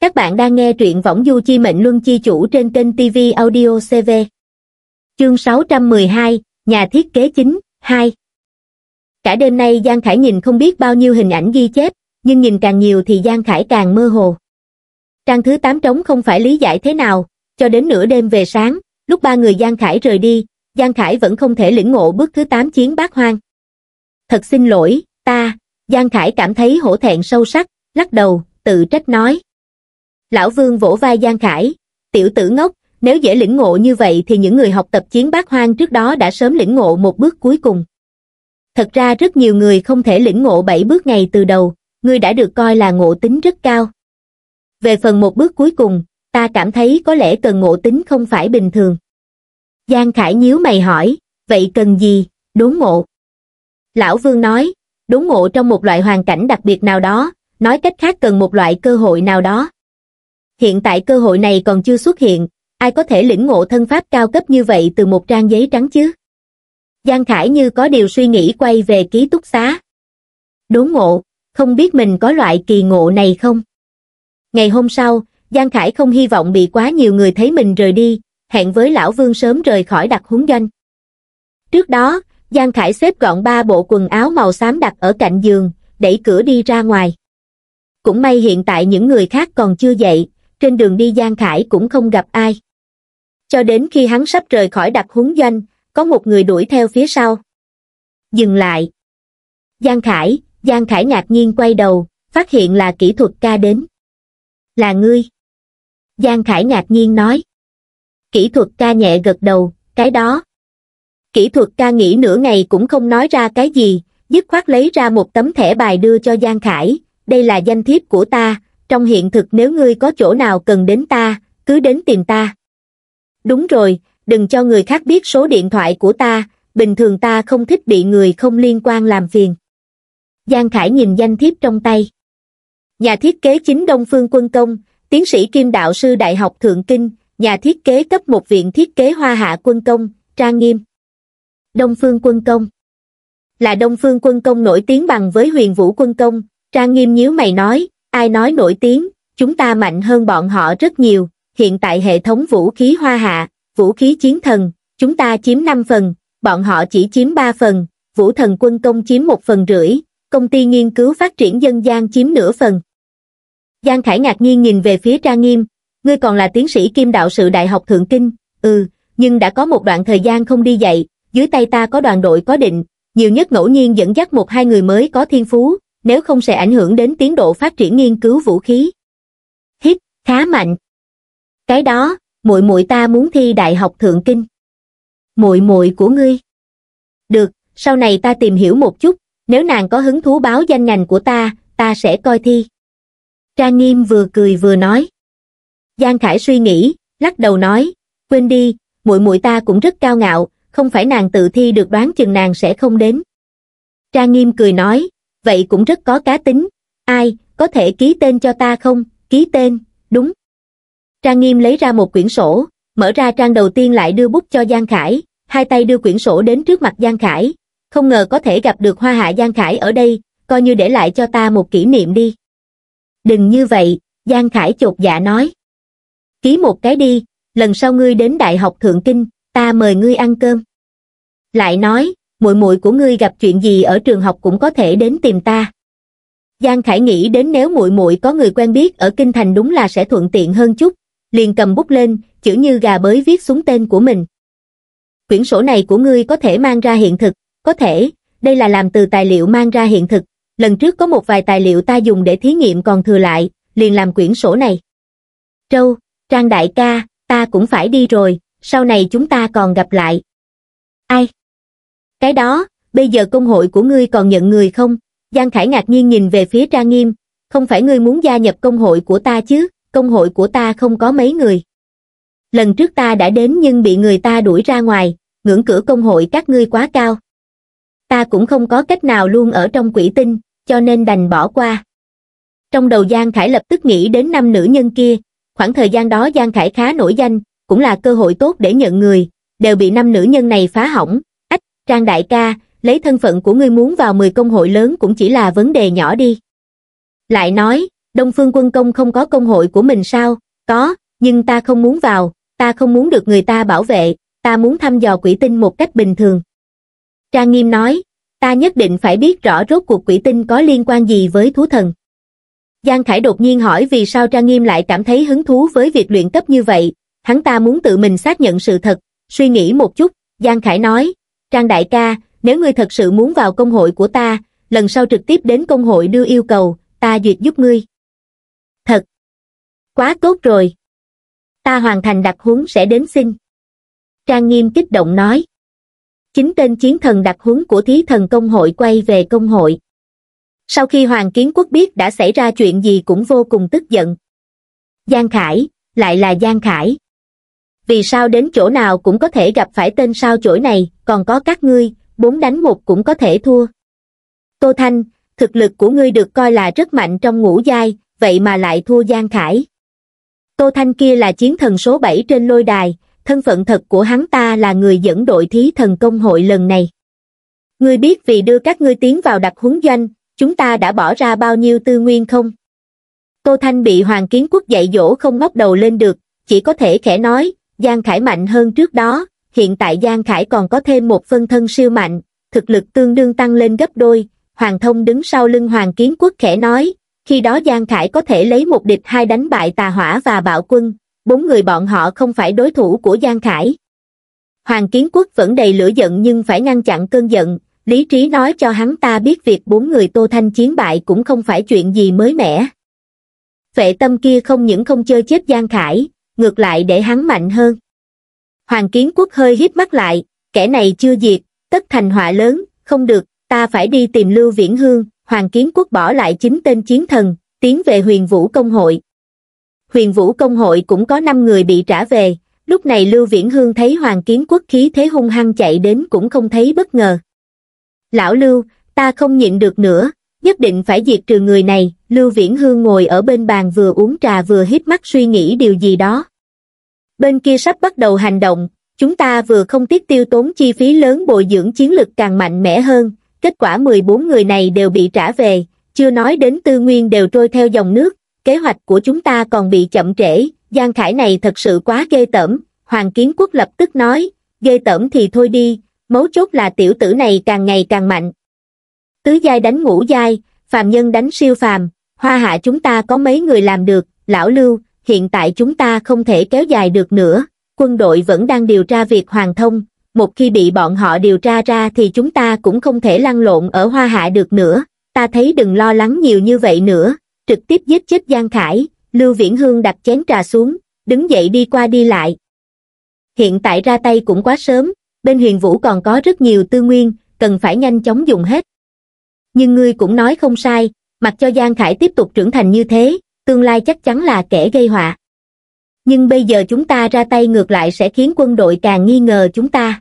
Các bạn đang nghe truyện Võng Du Chi Mệnh Luân Chi Chủ trên kênh TV Audio CV. Chương 612, Nhà Thiết kế Chính, 2 Cả đêm nay Giang Khải nhìn không biết bao nhiêu hình ảnh ghi chép, nhưng nhìn càng nhiều thì Giang Khải càng mơ hồ. Trang thứ 8 trống không phải lý giải thế nào, cho đến nửa đêm về sáng, lúc ba người Giang Khải rời đi, Giang Khải vẫn không thể lĩnh ngộ bước thứ 8 chiến bác hoang. Thật xin lỗi, ta, Giang Khải cảm thấy hổ thẹn sâu sắc, lắc đầu, tự trách nói. Lão Vương vỗ vai Giang Khải, tiểu tử ngốc, nếu dễ lĩnh ngộ như vậy thì những người học tập chiến bác hoang trước đó đã sớm lĩnh ngộ một bước cuối cùng. Thật ra rất nhiều người không thể lĩnh ngộ bảy bước ngày từ đầu, người đã được coi là ngộ tính rất cao. Về phần một bước cuối cùng, ta cảm thấy có lẽ cần ngộ tính không phải bình thường. Giang Khải nhíu mày hỏi, vậy cần gì, đốn ngộ? Lão Vương nói, đốn ngộ trong một loại hoàn cảnh đặc biệt nào đó, nói cách khác cần một loại cơ hội nào đó hiện tại cơ hội này còn chưa xuất hiện, ai có thể lĩnh ngộ thân pháp cao cấp như vậy từ một trang giấy trắng chứ? Giang Khải như có điều suy nghĩ quay về ký túc xá. Đốn ngộ, không biết mình có loại kỳ ngộ này không? Ngày hôm sau, Giang Khải không hy vọng bị quá nhiều người thấy mình rời đi, hẹn với Lão Vương sớm rời khỏi đặc huấn doanh. Trước đó, Giang Khải xếp gọn ba bộ quần áo màu xám đặt ở cạnh giường, đẩy cửa đi ra ngoài. Cũng may hiện tại những người khác còn chưa dậy, trên đường đi Giang Khải cũng không gặp ai. Cho đến khi hắn sắp rời khỏi đặc huấn doanh, có một người đuổi theo phía sau. Dừng lại. Giang Khải, Giang Khải ngạc nhiên quay đầu, phát hiện là kỹ thuật ca đến. Là ngươi. Giang Khải ngạc nhiên nói. Kỹ thuật ca nhẹ gật đầu, cái đó. Kỹ thuật ca nghĩ nửa ngày cũng không nói ra cái gì, dứt khoát lấy ra một tấm thẻ bài đưa cho Giang Khải, đây là danh thiếp của ta, trong hiện thực nếu ngươi có chỗ nào cần đến ta, cứ đến tìm ta. Đúng rồi, đừng cho người khác biết số điện thoại của ta, bình thường ta không thích bị người không liên quan làm phiền. Giang Khải nhìn danh thiếp trong tay. Nhà thiết kế chính Đông Phương Quân Công, tiến sĩ kim đạo sư Đại học Thượng Kinh, nhà thiết kế cấp một viện thiết kế hoa hạ quân công, trang nghiêm. Đông Phương Quân Công Là Đông Phương Quân Công nổi tiếng bằng với huyền vũ quân công, trang nghiêm nhíu mày nói, ai nói nổi tiếng, chúng ta mạnh hơn bọn họ rất nhiều, hiện tại hệ thống vũ khí hoa hạ, vũ khí chiến thần, chúng ta chiếm 5 phần, bọn họ chỉ chiếm 3 phần, vũ thần quân công chiếm 1 phần rưỡi, công ty nghiên cứu phát triển dân gian chiếm nửa phần. Giang Khải ngạc nhiên nhìn về phía Trang Nghiêm, ngươi còn là tiến sĩ kim đạo sự Đại học Thượng Kinh, ừ, nhưng đã có một đoạn thời gian không đi dạy, dưới tay ta có đoàn đội có định, nhiều nhất ngẫu nhiên dẫn dắt một hai người mới có thiên phú, nếu không sẽ ảnh hưởng đến tiến độ phát triển nghiên cứu vũ khí. Hít, khá mạnh. Cái đó, muội muội ta muốn thi đại học thượng kinh. Muội muội của ngươi. Được, sau này ta tìm hiểu một chút, nếu nàng có hứng thú báo danh ngành của ta, ta sẽ coi thi. Trang Nghiêm vừa cười vừa nói. Giang Khải suy nghĩ, lắc đầu nói, quên đi, muội muội ta cũng rất cao ngạo, không phải nàng tự thi được đoán chừng nàng sẽ không đến. Trang Nghiêm cười nói, vậy cũng rất có cá tính ai có thể ký tên cho ta không ký tên đúng trang nghiêm lấy ra một quyển sổ mở ra trang đầu tiên lại đưa bút cho giang khải hai tay đưa quyển sổ đến trước mặt giang khải không ngờ có thể gặp được hoa hạ giang khải ở đây coi như để lại cho ta một kỷ niệm đi đừng như vậy giang khải chột dạ nói ký một cái đi lần sau ngươi đến đại học thượng kinh ta mời ngươi ăn cơm lại nói muội muội của ngươi gặp chuyện gì ở trường học cũng có thể đến tìm ta giang khải nghĩ đến nếu muội muội có người quen biết ở kinh thành đúng là sẽ thuận tiện hơn chút liền cầm bút lên chữ như gà bới viết xuống tên của mình quyển sổ này của ngươi có thể mang ra hiện thực có thể đây là làm từ tài liệu mang ra hiện thực lần trước có một vài tài liệu ta dùng để thí nghiệm còn thừa lại liền làm quyển sổ này trâu trang đại ca ta cũng phải đi rồi sau này chúng ta còn gặp lại ai cái đó, bây giờ công hội của ngươi còn nhận người không? Giang Khải ngạc nhiên nhìn về phía Trang Nghiêm, không phải ngươi muốn gia nhập công hội của ta chứ, công hội của ta không có mấy người. Lần trước ta đã đến nhưng bị người ta đuổi ra ngoài, ngưỡng cửa công hội các ngươi quá cao. Ta cũng không có cách nào luôn ở trong quỷ tinh, cho nên đành bỏ qua. Trong đầu Giang Khải lập tức nghĩ đến năm nữ nhân kia, khoảng thời gian đó Giang Khải khá nổi danh, cũng là cơ hội tốt để nhận người, đều bị năm nữ nhân này phá hỏng, Trang đại ca, lấy thân phận của ngươi muốn vào 10 công hội lớn cũng chỉ là vấn đề nhỏ đi. Lại nói, Đông Phương Quân Công không có công hội của mình sao? Có, nhưng ta không muốn vào, ta không muốn được người ta bảo vệ, ta muốn thăm dò quỷ tinh một cách bình thường. Trang Nghiêm nói, ta nhất định phải biết rõ rốt cuộc quỷ tinh có liên quan gì với thú thần. Giang Khải đột nhiên hỏi vì sao Trang Nghiêm lại cảm thấy hứng thú với việc luyện cấp như vậy, hắn ta muốn tự mình xác nhận sự thật, suy nghĩ một chút, Giang Khải nói, Trang đại ca, nếu ngươi thật sự muốn vào công hội của ta, lần sau trực tiếp đến công hội đưa yêu cầu, ta duyệt giúp ngươi. Thật! Quá tốt rồi! Ta hoàn thành đặc huấn sẽ đến xin. Trang nghiêm kích động nói. Chính tên chiến thần đặc huấn của thí thần công hội quay về công hội. Sau khi Hoàng Kiến Quốc biết đã xảy ra chuyện gì cũng vô cùng tức giận. Giang Khải, lại là Giang Khải. Vì sao đến chỗ nào cũng có thể gặp phải tên sao chổi này, còn có các ngươi, bốn đánh một cũng có thể thua. Tô Thanh, thực lực của ngươi được coi là rất mạnh trong ngũ giai, vậy mà lại thua Giang Khải. Tô Thanh kia là chiến thần số 7 trên lôi đài, thân phận thật của hắn ta là người dẫn đội thí thần công hội lần này. Ngươi biết vì đưa các ngươi tiến vào đặc huấn doanh, chúng ta đã bỏ ra bao nhiêu tư nguyên không? Tô Thanh bị Hoàng Kiến Quốc dạy dỗ không ngóc đầu lên được, chỉ có thể khẽ nói, Giang Khải mạnh hơn trước đó, hiện tại Giang Khải còn có thêm một phân thân siêu mạnh, thực lực tương đương tăng lên gấp đôi, Hoàng Thông đứng sau lưng Hoàng Kiến Quốc khẽ nói, khi đó Giang Khải có thể lấy một địch hai đánh bại tà hỏa và bạo quân, bốn người bọn họ không phải đối thủ của Giang Khải. Hoàng Kiến Quốc vẫn đầy lửa giận nhưng phải ngăn chặn cơn giận, lý trí nói cho hắn ta biết việc bốn người Tô Thanh chiến bại cũng không phải chuyện gì mới mẻ. Vệ tâm kia không những không chơi chết Giang Khải, ngược lại để hắn mạnh hơn. Hoàng Kiến Quốc hơi híp mắt lại, kẻ này chưa diệt, tất thành họa lớn, không được, ta phải đi tìm Lưu Viễn Hương, Hoàng Kiến Quốc bỏ lại chính tên chiến thần, tiến về huyền vũ công hội. Huyền vũ công hội cũng có 5 người bị trả về, lúc này Lưu Viễn Hương thấy Hoàng Kiến Quốc khí thế hung hăng chạy đến cũng không thấy bất ngờ. Lão Lưu, ta không nhịn được nữa, nhất định phải diệt trừ người này, Lưu Viễn Hương ngồi ở bên bàn vừa uống trà vừa hít mắt suy nghĩ điều gì đó bên kia sắp bắt đầu hành động chúng ta vừa không tiếc tiêu tốn chi phí lớn bồi dưỡng chiến lực càng mạnh mẽ hơn kết quả mười bốn người này đều bị trả về chưa nói đến tư nguyên đều trôi theo dòng nước kế hoạch của chúng ta còn bị chậm trễ giang khải này thật sự quá ghê tởm hoàng kiến quốc lập tức nói ghê tởm thì thôi đi mấu chốt là tiểu tử này càng ngày càng mạnh tứ giai đánh ngũ giai phàm nhân đánh siêu phàm hoa hạ chúng ta có mấy người làm được lão lưu hiện tại chúng ta không thể kéo dài được nữa, quân đội vẫn đang điều tra việc Hoàng Thông, một khi bị bọn họ điều tra ra thì chúng ta cũng không thể lăn lộn ở Hoa Hạ được nữa, ta thấy đừng lo lắng nhiều như vậy nữa, trực tiếp giết chết Giang Khải, Lưu Viễn Hương đặt chén trà xuống, đứng dậy đi qua đi lại. Hiện tại ra tay cũng quá sớm, bên huyền vũ còn có rất nhiều tư nguyên, cần phải nhanh chóng dùng hết. Nhưng ngươi cũng nói không sai, mặc cho Giang Khải tiếp tục trưởng thành như thế, tương lai chắc chắn là kẻ gây họa. Nhưng bây giờ chúng ta ra tay ngược lại sẽ khiến quân đội càng nghi ngờ chúng ta.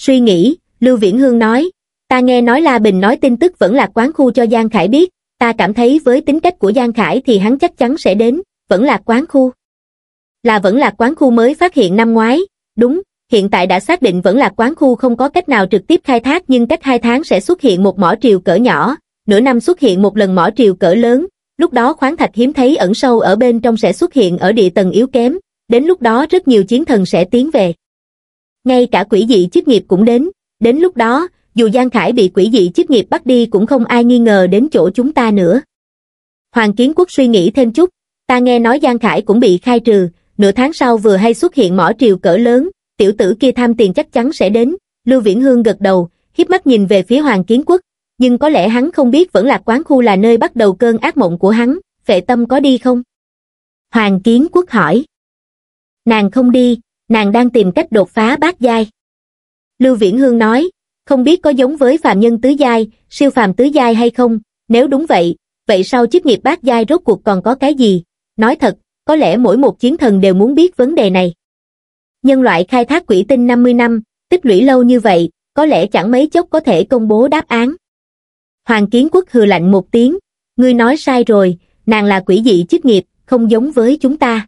Suy nghĩ, Lưu Viễn Hương nói, ta nghe nói La Bình nói tin tức vẫn là quán khu cho Giang Khải biết, ta cảm thấy với tính cách của Giang Khải thì hắn chắc chắn sẽ đến, vẫn là quán khu. Là vẫn là quán khu mới phát hiện năm ngoái, đúng, hiện tại đã xác định vẫn là quán khu không có cách nào trực tiếp khai thác nhưng cách hai tháng sẽ xuất hiện một mỏ triều cỡ nhỏ, nửa năm xuất hiện một lần mỏ triều cỡ lớn, Lúc đó khoáng thạch hiếm thấy ẩn sâu ở bên trong sẽ xuất hiện ở địa tầng yếu kém, đến lúc đó rất nhiều chiến thần sẽ tiến về. Ngay cả quỷ dị chức nghiệp cũng đến, đến lúc đó, dù Giang Khải bị quỷ dị chức nghiệp bắt đi cũng không ai nghi ngờ đến chỗ chúng ta nữa. Hoàng Kiến Quốc suy nghĩ thêm chút, ta nghe nói Giang Khải cũng bị khai trừ, nửa tháng sau vừa hay xuất hiện mỏ triều cỡ lớn, tiểu tử kia tham tiền chắc chắn sẽ đến, Lưu Viễn Hương gật đầu, hiếp mắt nhìn về phía Hoàng Kiến Quốc, nhưng có lẽ hắn không biết vẫn lạc quán khu là nơi bắt đầu cơn ác mộng của hắn, vệ tâm có đi không? Hoàng Kiến Quốc hỏi. Nàng không đi, nàng đang tìm cách đột phá bát giai. Lưu Viễn Hương nói, không biết có giống với phạm nhân tứ giai, siêu phàm tứ giai hay không, nếu đúng vậy, vậy sau chức nghiệp bát giai rốt cuộc còn có cái gì? Nói thật, có lẽ mỗi một chiến thần đều muốn biết vấn đề này. Nhân loại khai thác quỷ tinh 50 năm, tích lũy lâu như vậy, có lẽ chẳng mấy chốc có thể công bố đáp án. Hoàng Kiến Quốc hừ lạnh một tiếng, ngươi nói sai rồi, nàng là quỷ dị chức nghiệp, không giống với chúng ta.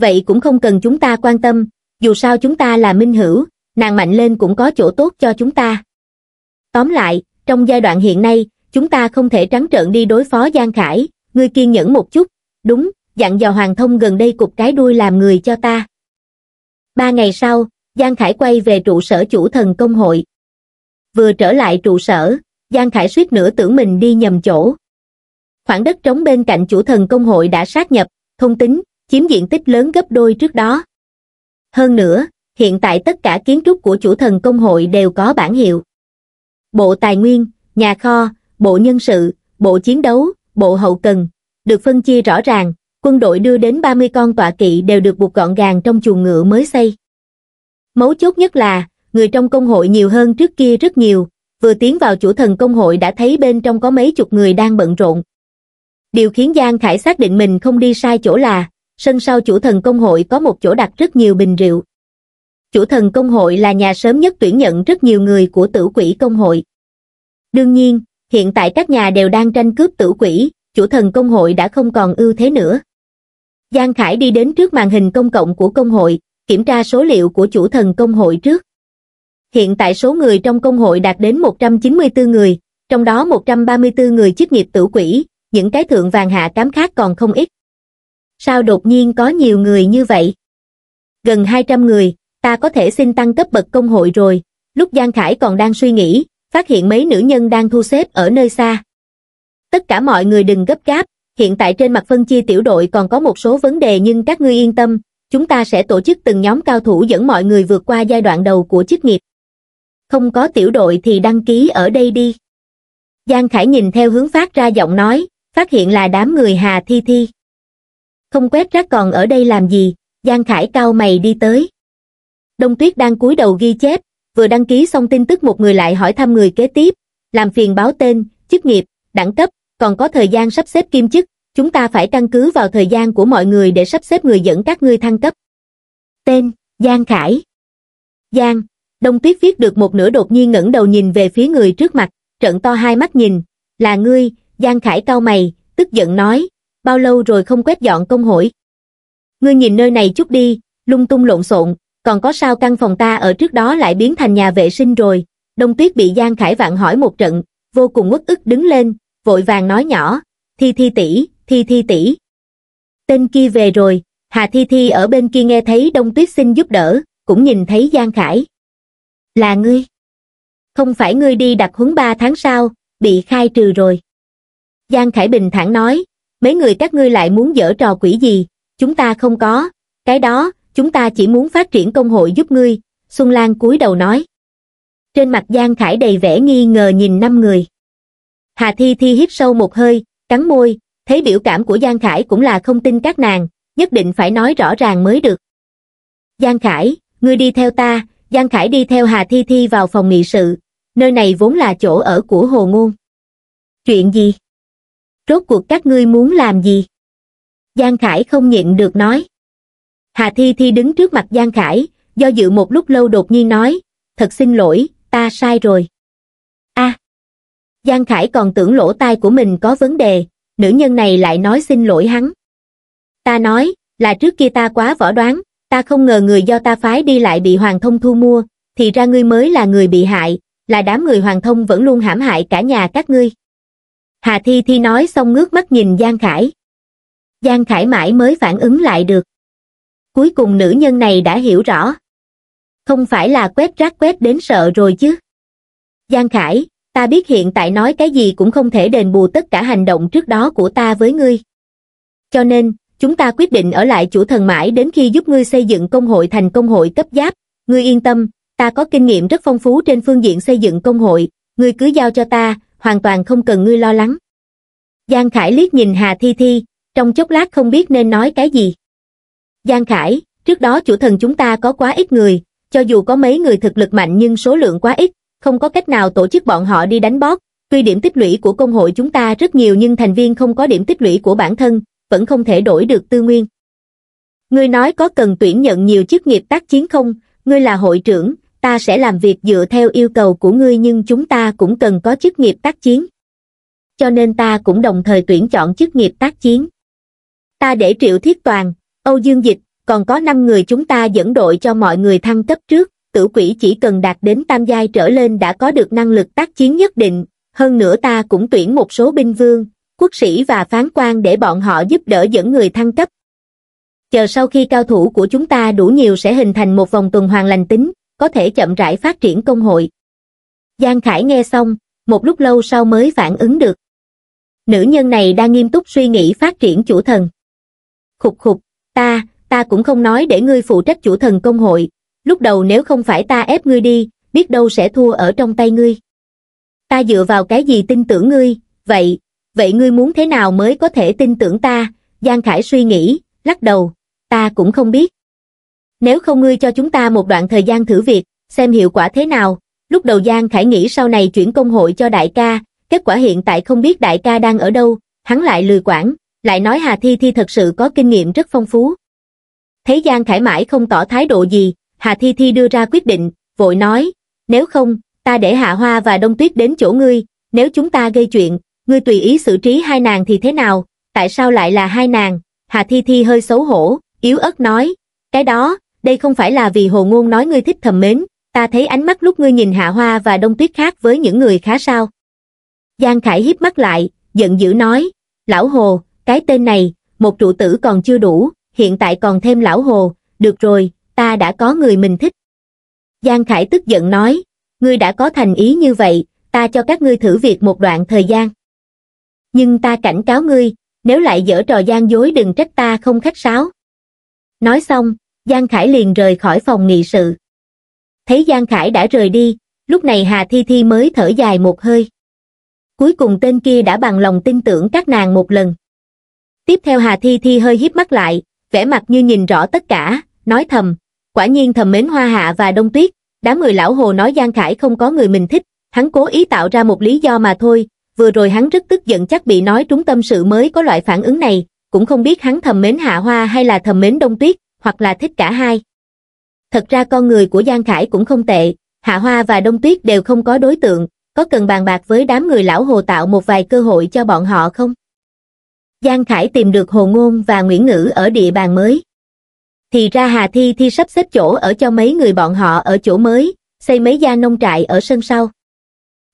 Vậy cũng không cần chúng ta quan tâm, dù sao chúng ta là minh hữu, nàng mạnh lên cũng có chỗ tốt cho chúng ta. Tóm lại, trong giai đoạn hiện nay, chúng ta không thể trắng trợn đi đối phó Giang Khải, ngươi kiên nhẫn một chút, đúng, dặn dò Hoàng Thông gần đây cục cái đuôi làm người cho ta. Ba ngày sau, Giang Khải quay về trụ sở chủ thần công hội. Vừa trở lại trụ sở, Giang Khải suýt nữa tưởng mình đi nhầm chỗ. Khoảng đất trống bên cạnh chủ thần công hội đã sát nhập, thông tính, chiếm diện tích lớn gấp đôi trước đó. Hơn nữa, hiện tại tất cả kiến trúc của chủ thần công hội đều có bản hiệu. Bộ Tài nguyên, Nhà kho, Bộ Nhân sự, Bộ Chiến đấu, Bộ Hậu cần, được phân chia rõ ràng, quân đội đưa đến 30 con tọa kỵ đều được buộc gọn gàng trong chuồng ngựa mới xây. Mấu chốt nhất là, người trong công hội nhiều hơn trước kia rất nhiều, vừa tiến vào chủ thần công hội đã thấy bên trong có mấy chục người đang bận rộn. Điều khiến Giang Khải xác định mình không đi sai chỗ là, sân sau chủ thần công hội có một chỗ đặt rất nhiều bình rượu. Chủ thần công hội là nhà sớm nhất tuyển nhận rất nhiều người của tử quỷ công hội. Đương nhiên, hiện tại các nhà đều đang tranh cướp tử quỷ, chủ thần công hội đã không còn ưu thế nữa. Giang Khải đi đến trước màn hình công cộng của công hội, kiểm tra số liệu của chủ thần công hội trước hiện tại số người trong công hội đạt đến 194 người, trong đó 134 người chức nghiệp tử quỷ, những cái thượng vàng hạ cám khác còn không ít. Sao đột nhiên có nhiều người như vậy? Gần 200 người, ta có thể xin tăng cấp bậc công hội rồi, lúc Giang Khải còn đang suy nghĩ, phát hiện mấy nữ nhân đang thu xếp ở nơi xa. Tất cả mọi người đừng gấp gáp, hiện tại trên mặt phân chia tiểu đội còn có một số vấn đề nhưng các ngươi yên tâm, chúng ta sẽ tổ chức từng nhóm cao thủ dẫn mọi người vượt qua giai đoạn đầu của chức nghiệp không có tiểu đội thì đăng ký ở đây đi. Giang Khải nhìn theo hướng phát ra giọng nói, phát hiện là đám người Hà Thi Thi. Không quét rác còn ở đây làm gì, Giang Khải cao mày đi tới. Đông Tuyết đang cúi đầu ghi chép, vừa đăng ký xong tin tức một người lại hỏi thăm người kế tiếp, làm phiền báo tên, chức nghiệp, đẳng cấp, còn có thời gian sắp xếp kim chức, chúng ta phải căn cứ vào thời gian của mọi người để sắp xếp người dẫn các ngươi thăng cấp. Tên, Giang Khải. Giang, Đông Tuyết viết được một nửa đột nhiên ngẩng đầu nhìn về phía người trước mặt, trợn to hai mắt nhìn, là ngươi, Giang Khải cao mày, tức giận nói, bao lâu rồi không quét dọn công hội. Ngươi nhìn nơi này chút đi, lung tung lộn xộn, còn có sao căn phòng ta ở trước đó lại biến thành nhà vệ sinh rồi. Đông Tuyết bị Giang Khải vạn hỏi một trận, vô cùng uất ức đứng lên, vội vàng nói nhỏ, Thi Thi tỷ, Thi Thi tỷ. Tên kia về rồi, Hà Thi Thi ở bên kia nghe thấy Đông Tuyết xin giúp đỡ, cũng nhìn thấy Giang Khải, là ngươi. Không phải ngươi đi đặt huấn ba tháng sau, bị khai trừ rồi. Giang Khải Bình thản nói, mấy người các ngươi lại muốn dở trò quỷ gì, chúng ta không có, cái đó, chúng ta chỉ muốn phát triển công hội giúp ngươi, Xuân Lan cúi đầu nói. Trên mặt Giang Khải đầy vẻ nghi ngờ nhìn năm người. Hà Thi Thi hít sâu một hơi, cắn môi, thấy biểu cảm của Giang Khải cũng là không tin các nàng, nhất định phải nói rõ ràng mới được. Giang Khải, ngươi đi theo ta, Giang Khải đi theo Hà Thi Thi vào phòng nghị sự, nơi này vốn là chỗ ở của Hồ Ngôn. Chuyện gì? Rốt cuộc các ngươi muốn làm gì? Giang Khải không nhịn được nói. Hà Thi Thi đứng trước mặt Giang Khải, do dự một lúc lâu đột nhiên nói, thật xin lỗi, ta sai rồi. a à, Giang Khải còn tưởng lỗ tai của mình có vấn đề, nữ nhân này lại nói xin lỗi hắn. Ta nói, là trước kia ta quá võ đoán, ta không ngờ người do ta phái đi lại bị hoàng thông thu mua thì ra ngươi mới là người bị hại là đám người hoàng thông vẫn luôn hãm hại cả nhà các ngươi hà thi thi nói xong ngước mắt nhìn giang khải giang khải mãi mới phản ứng lại được cuối cùng nữ nhân này đã hiểu rõ không phải là quét rác quét đến sợ rồi chứ giang khải ta biết hiện tại nói cái gì cũng không thể đền bù tất cả hành động trước đó của ta với ngươi cho nên chúng ta quyết định ở lại chủ thần mãi đến khi giúp ngươi xây dựng công hội thành công hội cấp giáp. Ngươi yên tâm, ta có kinh nghiệm rất phong phú trên phương diện xây dựng công hội, ngươi cứ giao cho ta, hoàn toàn không cần ngươi lo lắng. Giang Khải liếc nhìn Hà Thi Thi, trong chốc lát không biết nên nói cái gì. Giang Khải, trước đó chủ thần chúng ta có quá ít người, cho dù có mấy người thực lực mạnh nhưng số lượng quá ít, không có cách nào tổ chức bọn họ đi đánh bót. Tuy điểm tích lũy của công hội chúng ta rất nhiều nhưng thành viên không có điểm tích lũy của bản thân, vẫn không thể đổi được tư nguyên. Ngươi nói có cần tuyển nhận nhiều chức nghiệp tác chiến không, ngươi là hội trưởng, ta sẽ làm việc dựa theo yêu cầu của ngươi nhưng chúng ta cũng cần có chức nghiệp tác chiến. Cho nên ta cũng đồng thời tuyển chọn chức nghiệp tác chiến. Ta để Triệu Thiết Toàn, Âu Dương Dịch, còn có 5 người chúng ta dẫn đội cho mọi người thăng cấp trước, tử quỷ chỉ cần đạt đến tam giai trở lên đã có được năng lực tác chiến nhất định, hơn nữa ta cũng tuyển một số binh vương, quốc sĩ và phán quan để bọn họ giúp đỡ dẫn người thăng cấp. Chờ sau khi cao thủ của chúng ta đủ nhiều sẽ hình thành một vòng tuần hoàn lành tính, có thể chậm rãi phát triển công hội. Giang Khải nghe xong, một lúc lâu sau mới phản ứng được. Nữ nhân này đang nghiêm túc suy nghĩ phát triển chủ thần. Khục khục, ta, ta cũng không nói để ngươi phụ trách chủ thần công hội, lúc đầu nếu không phải ta ép ngươi đi, biết đâu sẽ thua ở trong tay ngươi. Ta dựa vào cái gì tin tưởng ngươi, vậy, vậy ngươi muốn thế nào mới có thể tin tưởng ta? Giang Khải suy nghĩ, lắc đầu, ta cũng không biết. Nếu không ngươi cho chúng ta một đoạn thời gian thử việc, xem hiệu quả thế nào, lúc đầu Giang Khải nghĩ sau này chuyển công hội cho đại ca, kết quả hiện tại không biết đại ca đang ở đâu, hắn lại lười quản, lại nói Hà Thi Thi thật sự có kinh nghiệm rất phong phú. Thấy Giang Khải mãi không tỏ thái độ gì, Hà Thi Thi đưa ra quyết định, vội nói, nếu không, ta để Hạ Hoa và Đông Tuyết đến chỗ ngươi, nếu chúng ta gây chuyện, ngươi tùy ý xử trí hai nàng thì thế nào, tại sao lại là hai nàng, Hà Thi Thi hơi xấu hổ, yếu ớt nói, cái đó, đây không phải là vì hồ ngôn nói ngươi thích thầm mến, ta thấy ánh mắt lúc ngươi nhìn Hạ Hoa và Đông Tuyết khác với những người khá sao. Giang Khải híp mắt lại, giận dữ nói, lão hồ, cái tên này, một trụ tử còn chưa đủ, hiện tại còn thêm lão hồ, được rồi, ta đã có người mình thích. Giang Khải tức giận nói, ngươi đã có thành ý như vậy, ta cho các ngươi thử việc một đoạn thời gian nhưng ta cảnh cáo ngươi nếu lại dở trò gian dối đừng trách ta không khách sáo nói xong giang khải liền rời khỏi phòng nghị sự thấy giang khải đã rời đi lúc này hà thi thi mới thở dài một hơi cuối cùng tên kia đã bằng lòng tin tưởng các nàng một lần tiếp theo hà thi thi hơi híp mắt lại vẻ mặt như nhìn rõ tất cả nói thầm quả nhiên thầm mến hoa hạ và đông tuyết đám người lão hồ nói giang khải không có người mình thích hắn cố ý tạo ra một lý do mà thôi vừa rồi hắn rất tức giận chắc bị nói trúng tâm sự mới có loại phản ứng này, cũng không biết hắn thầm mến Hạ Hoa hay là thầm mến Đông Tuyết, hoặc là thích cả hai. Thật ra con người của Giang Khải cũng không tệ, Hạ Hoa và Đông Tuyết đều không có đối tượng, có cần bàn bạc với đám người lão hồ tạo một vài cơ hội cho bọn họ không? Giang Khải tìm được Hồ Ngôn và Nguyễn Ngữ ở địa bàn mới. Thì ra Hà Thi Thi sắp xếp chỗ ở cho mấy người bọn họ ở chỗ mới, xây mấy gia nông trại ở sân sau.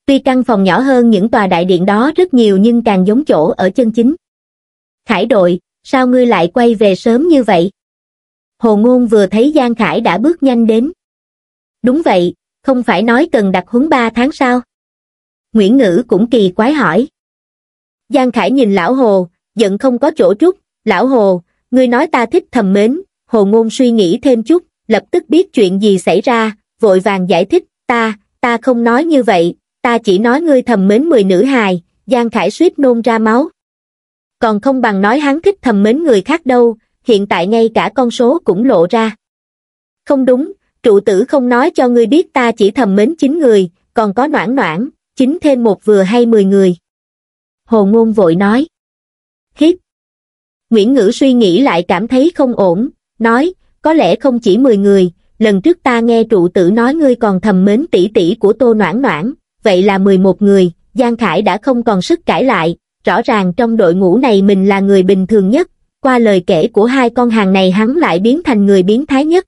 Tuy căn phòng nhỏ hơn những tòa đại điện đó rất nhiều nhưng càng giống chỗ ở chân chính. Khải đội, sao ngươi lại quay về sớm như vậy? Hồ Ngôn vừa thấy Giang Khải đã bước nhanh đến. Đúng vậy, không phải nói cần đặt huấn ba tháng sao? Nguyễn Ngữ cũng kỳ quái hỏi. Giang Khải nhìn lão Hồ, giận không có chỗ trút, lão Hồ, ngươi nói ta thích thầm mến, Hồ Ngôn suy nghĩ thêm chút, lập tức biết chuyện gì xảy ra, vội vàng giải thích, ta, ta không nói như vậy, ta chỉ nói ngươi thầm mến mười nữ hài giang khải suýt nôn ra máu còn không bằng nói hắn thích thầm mến người khác đâu hiện tại ngay cả con số cũng lộ ra không đúng trụ tử không nói cho ngươi biết ta chỉ thầm mến chín người còn có noãn noãn chín thêm một vừa hay mười người hồ ngôn vội nói hiếp nguyễn ngữ suy nghĩ lại cảm thấy không ổn nói có lẽ không chỉ mười người lần trước ta nghe trụ tử nói ngươi còn thầm mến tỷ tỷ của tô noãn noãn vậy là 11 người, Giang Khải đã không còn sức cãi lại, rõ ràng trong đội ngũ này mình là người bình thường nhất, qua lời kể của hai con hàng này hắn lại biến thành người biến thái nhất.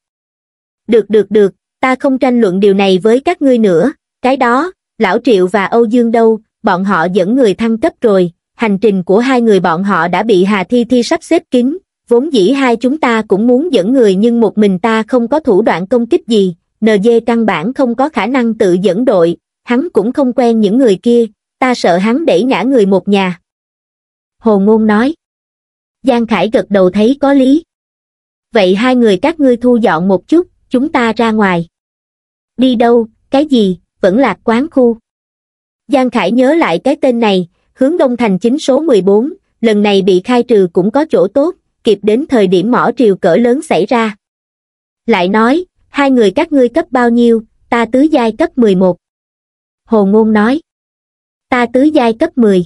Được được được, ta không tranh luận điều này với các ngươi nữa, cái đó, Lão Triệu và Âu Dương đâu, bọn họ dẫn người thăng cấp rồi, hành trình của hai người bọn họ đã bị Hà Thi Thi sắp xếp kín, vốn dĩ hai chúng ta cũng muốn dẫn người nhưng một mình ta không có thủ đoạn công kích gì, NG căn bản không có khả năng tự dẫn đội, hắn cũng không quen những người kia, ta sợ hắn đẩy ngã người một nhà. Hồ Ngôn nói. Giang Khải gật đầu thấy có lý. Vậy hai người các ngươi thu dọn một chút, chúng ta ra ngoài. Đi đâu, cái gì, vẫn là quán khu. Giang Khải nhớ lại cái tên này, hướng đông thành chính số 14, lần này bị khai trừ cũng có chỗ tốt, kịp đến thời điểm mỏ triều cỡ lớn xảy ra. Lại nói, hai người các ngươi cấp bao nhiêu, ta tứ giai cấp 11. Hồ Ngôn nói. Ta tứ giai cấp 10.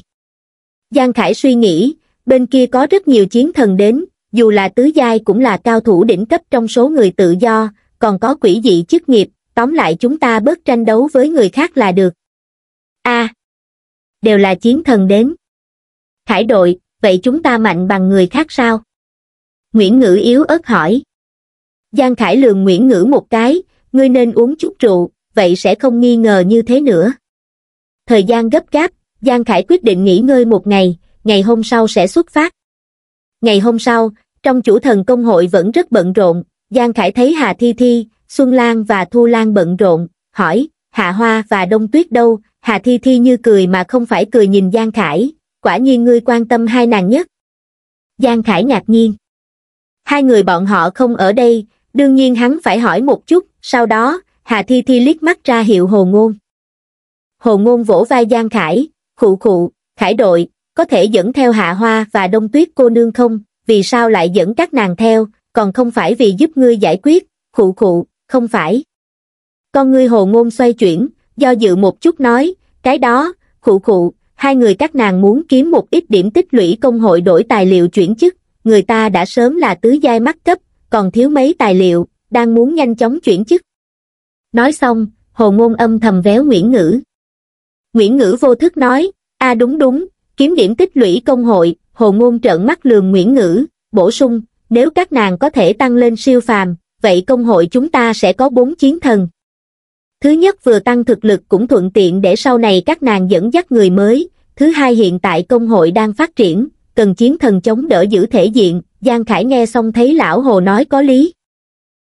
Giang Khải suy nghĩ, bên kia có rất nhiều chiến thần đến, dù là tứ giai cũng là cao thủ đỉnh cấp trong số người tự do, còn có quỷ dị chức nghiệp, tóm lại chúng ta bớt tranh đấu với người khác là được. a đều là chiến thần đến. Khải đội, vậy chúng ta mạnh bằng người khác sao? Nguyễn Ngữ yếu ớt hỏi. Giang Khải lườm Nguyễn Ngữ một cái, ngươi nên uống chút rượu, vậy sẽ không nghi ngờ như thế nữa. Thời gian gấp gáp, Giang Khải quyết định nghỉ ngơi một ngày, ngày hôm sau sẽ xuất phát. Ngày hôm sau, trong chủ thần công hội vẫn rất bận rộn, Giang Khải thấy Hà Thi Thi, Xuân Lan và Thu Lan bận rộn, hỏi, Hạ Hoa và Đông Tuyết đâu, Hà Thi Thi như cười mà không phải cười nhìn Giang Khải, quả nhiên ngươi quan tâm hai nàng nhất. Giang Khải ngạc nhiên. Hai người bọn họ không ở đây, đương nhiên hắn phải hỏi một chút, sau đó, hà thi thi liếc mắt ra hiệu hồ ngôn hồ ngôn vỗ vai giang khải khụ khụ khải đội có thể dẫn theo hạ hoa và đông tuyết cô nương không vì sao lại dẫn các nàng theo còn không phải vì giúp ngươi giải quyết khụ khụ không phải con ngươi hồ ngôn xoay chuyển do dự một chút nói cái đó khụ khụ hai người các nàng muốn kiếm một ít điểm tích lũy công hội đổi tài liệu chuyển chức người ta đã sớm là tứ giai mắt cấp còn thiếu mấy tài liệu đang muốn nhanh chóng chuyển chức nói xong hồ ngôn âm thầm véo nguyễn ngữ nguyễn ngữ vô thức nói a đúng đúng kiếm điểm tích lũy công hội hồ ngôn trợn mắt lường nguyễn ngữ bổ sung nếu các nàng có thể tăng lên siêu phàm vậy công hội chúng ta sẽ có bốn chiến thần thứ nhất vừa tăng thực lực cũng thuận tiện để sau này các nàng dẫn dắt người mới thứ hai hiện tại công hội đang phát triển cần chiến thần chống đỡ giữ thể diện giang khải nghe xong thấy lão hồ nói có lý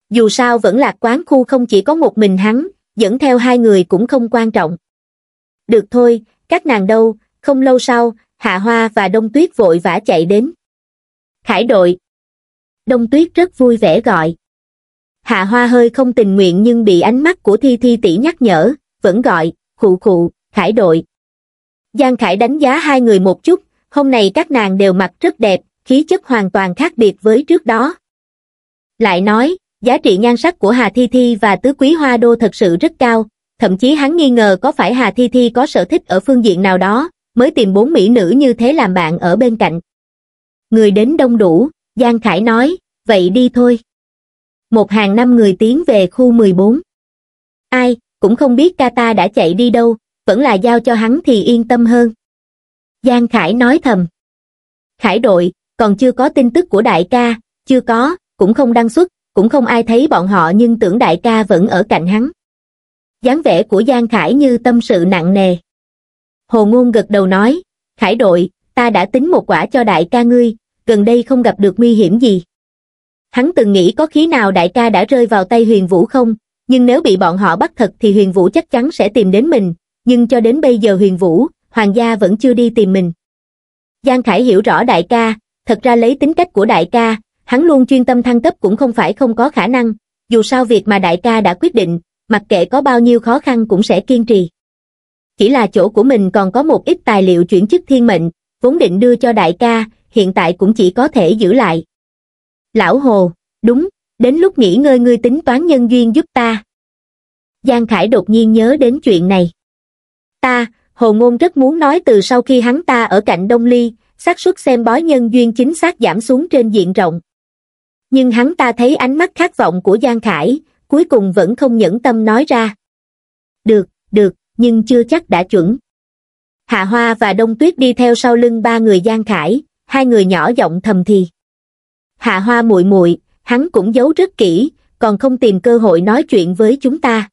dù sao vẫn lạc quán khu không chỉ có một mình hắn, dẫn theo hai người cũng không quan trọng. Được thôi, các nàng đâu, không lâu sau, Hạ Hoa và Đông Tuyết vội vã chạy đến. Khải đội. Đông Tuyết rất vui vẻ gọi. Hạ Hoa hơi không tình nguyện nhưng bị ánh mắt của Thi Thi tỷ nhắc nhở, vẫn gọi, khụ khụ, Khải đội. Giang Khải đánh giá hai người một chút, hôm nay các nàng đều mặc rất đẹp, khí chất hoàn toàn khác biệt với trước đó. Lại nói, Giá trị nhan sắc của Hà Thi Thi và Tứ Quý Hoa Đô thật sự rất cao, thậm chí hắn nghi ngờ có phải Hà Thi Thi có sở thích ở phương diện nào đó, mới tìm bốn mỹ nữ như thế làm bạn ở bên cạnh. Người đến đông đủ, Giang Khải nói, vậy đi thôi. Một hàng năm người tiến về khu 14. Ai, cũng không biết Kata đã chạy đi đâu, vẫn là giao cho hắn thì yên tâm hơn. Giang Khải nói thầm. Khải đội, còn chưa có tin tức của đại ca, chưa có, cũng không đăng xuất, cũng không ai thấy bọn họ nhưng tưởng đại ca vẫn ở cạnh hắn. dáng vẻ của Giang Khải như tâm sự nặng nề. Hồ Ngôn gật đầu nói, Khải đội, ta đã tính một quả cho đại ca ngươi, gần đây không gặp được nguy hiểm gì. Hắn từng nghĩ có khí nào đại ca đã rơi vào tay huyền vũ không, nhưng nếu bị bọn họ bắt thật thì huyền vũ chắc chắn sẽ tìm đến mình, nhưng cho đến bây giờ huyền vũ, hoàng gia vẫn chưa đi tìm mình. Giang Khải hiểu rõ đại ca, thật ra lấy tính cách của đại ca, hắn luôn chuyên tâm thăng cấp cũng không phải không có khả năng, dù sao việc mà đại ca đã quyết định, mặc kệ có bao nhiêu khó khăn cũng sẽ kiên trì. Chỉ là chỗ của mình còn có một ít tài liệu chuyển chức thiên mệnh, vốn định đưa cho đại ca, hiện tại cũng chỉ có thể giữ lại. Lão Hồ, đúng, đến lúc nghỉ ngơi ngươi tính toán nhân duyên giúp ta. Giang Khải đột nhiên nhớ đến chuyện này. Ta, Hồ Ngôn rất muốn nói từ sau khi hắn ta ở cạnh Đông Ly, xác suất xem bói nhân duyên chính xác giảm xuống trên diện rộng nhưng hắn ta thấy ánh mắt khát vọng của giang khải cuối cùng vẫn không nhẫn tâm nói ra được được nhưng chưa chắc đã chuẩn hạ hoa và đông tuyết đi theo sau lưng ba người giang khải hai người nhỏ giọng thầm thì hạ hoa muội muội hắn cũng giấu rất kỹ còn không tìm cơ hội nói chuyện với chúng ta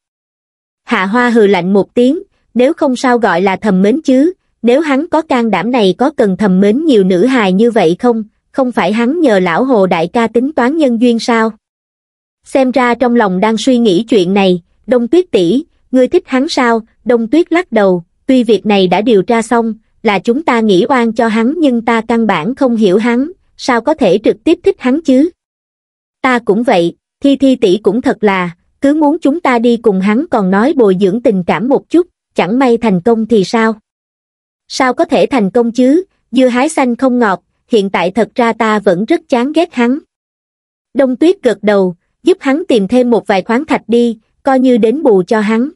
hạ hoa hừ lạnh một tiếng nếu không sao gọi là thầm mến chứ nếu hắn có can đảm này có cần thầm mến nhiều nữ hài như vậy không không phải hắn nhờ lão hồ đại ca tính toán nhân duyên sao? Xem ra trong lòng đang suy nghĩ chuyện này, đông tuyết tỷ ngươi thích hắn sao? Đông tuyết lắc đầu, tuy việc này đã điều tra xong, là chúng ta nghĩ oan cho hắn nhưng ta căn bản không hiểu hắn, sao có thể trực tiếp thích hắn chứ? Ta cũng vậy, thi thi tỷ cũng thật là, cứ muốn chúng ta đi cùng hắn còn nói bồi dưỡng tình cảm một chút, chẳng may thành công thì sao? Sao có thể thành công chứ, dưa hái xanh không ngọt, hiện tại thật ra ta vẫn rất chán ghét hắn. Đông tuyết gật đầu, giúp hắn tìm thêm một vài khoáng thạch đi, coi như đến bù cho hắn.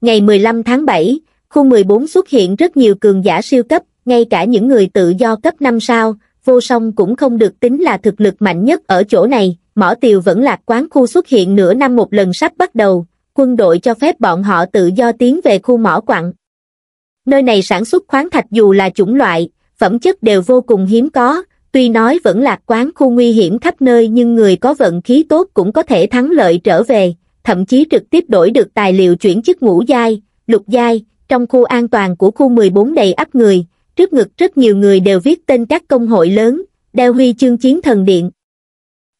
Ngày 15 tháng 7, khu 14 xuất hiện rất nhiều cường giả siêu cấp, ngay cả những người tự do cấp 5 sao, vô song cũng không được tính là thực lực mạnh nhất ở chỗ này, mỏ tiều vẫn lạc quán khu xuất hiện nửa năm một lần sắp bắt đầu, quân đội cho phép bọn họ tự do tiến về khu mỏ quặng. Nơi này sản xuất khoáng thạch dù là chủng loại, phẩm chất đều vô cùng hiếm có, tuy nói vẫn lạc quán khu nguy hiểm khắp nơi nhưng người có vận khí tốt cũng có thể thắng lợi trở về, thậm chí trực tiếp đổi được tài liệu chuyển chức ngũ giai, lục giai, trong khu an toàn của khu 14 đầy ấp người, trước ngực rất nhiều người đều viết tên các công hội lớn, đeo huy chương chiến thần điện.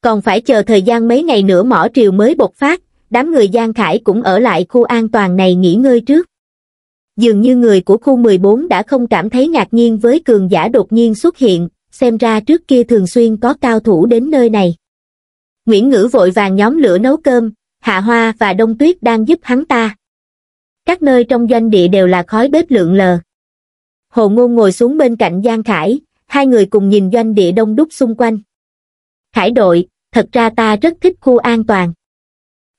Còn phải chờ thời gian mấy ngày nữa mỏ triều mới bột phát, đám người Giang Khải cũng ở lại khu an toàn này nghỉ ngơi trước dường như người của khu 14 đã không cảm thấy ngạc nhiên với cường giả đột nhiên xuất hiện, xem ra trước kia thường xuyên có cao thủ đến nơi này. Nguyễn Ngữ vội vàng nhóm lửa nấu cơm, Hạ Hoa và Đông Tuyết đang giúp hắn ta. Các nơi trong doanh địa đều là khói bếp lượn lờ. Hồ Ngôn ngồi xuống bên cạnh Giang Khải, hai người cùng nhìn doanh địa đông đúc xung quanh. Khải đội, thật ra ta rất thích khu an toàn.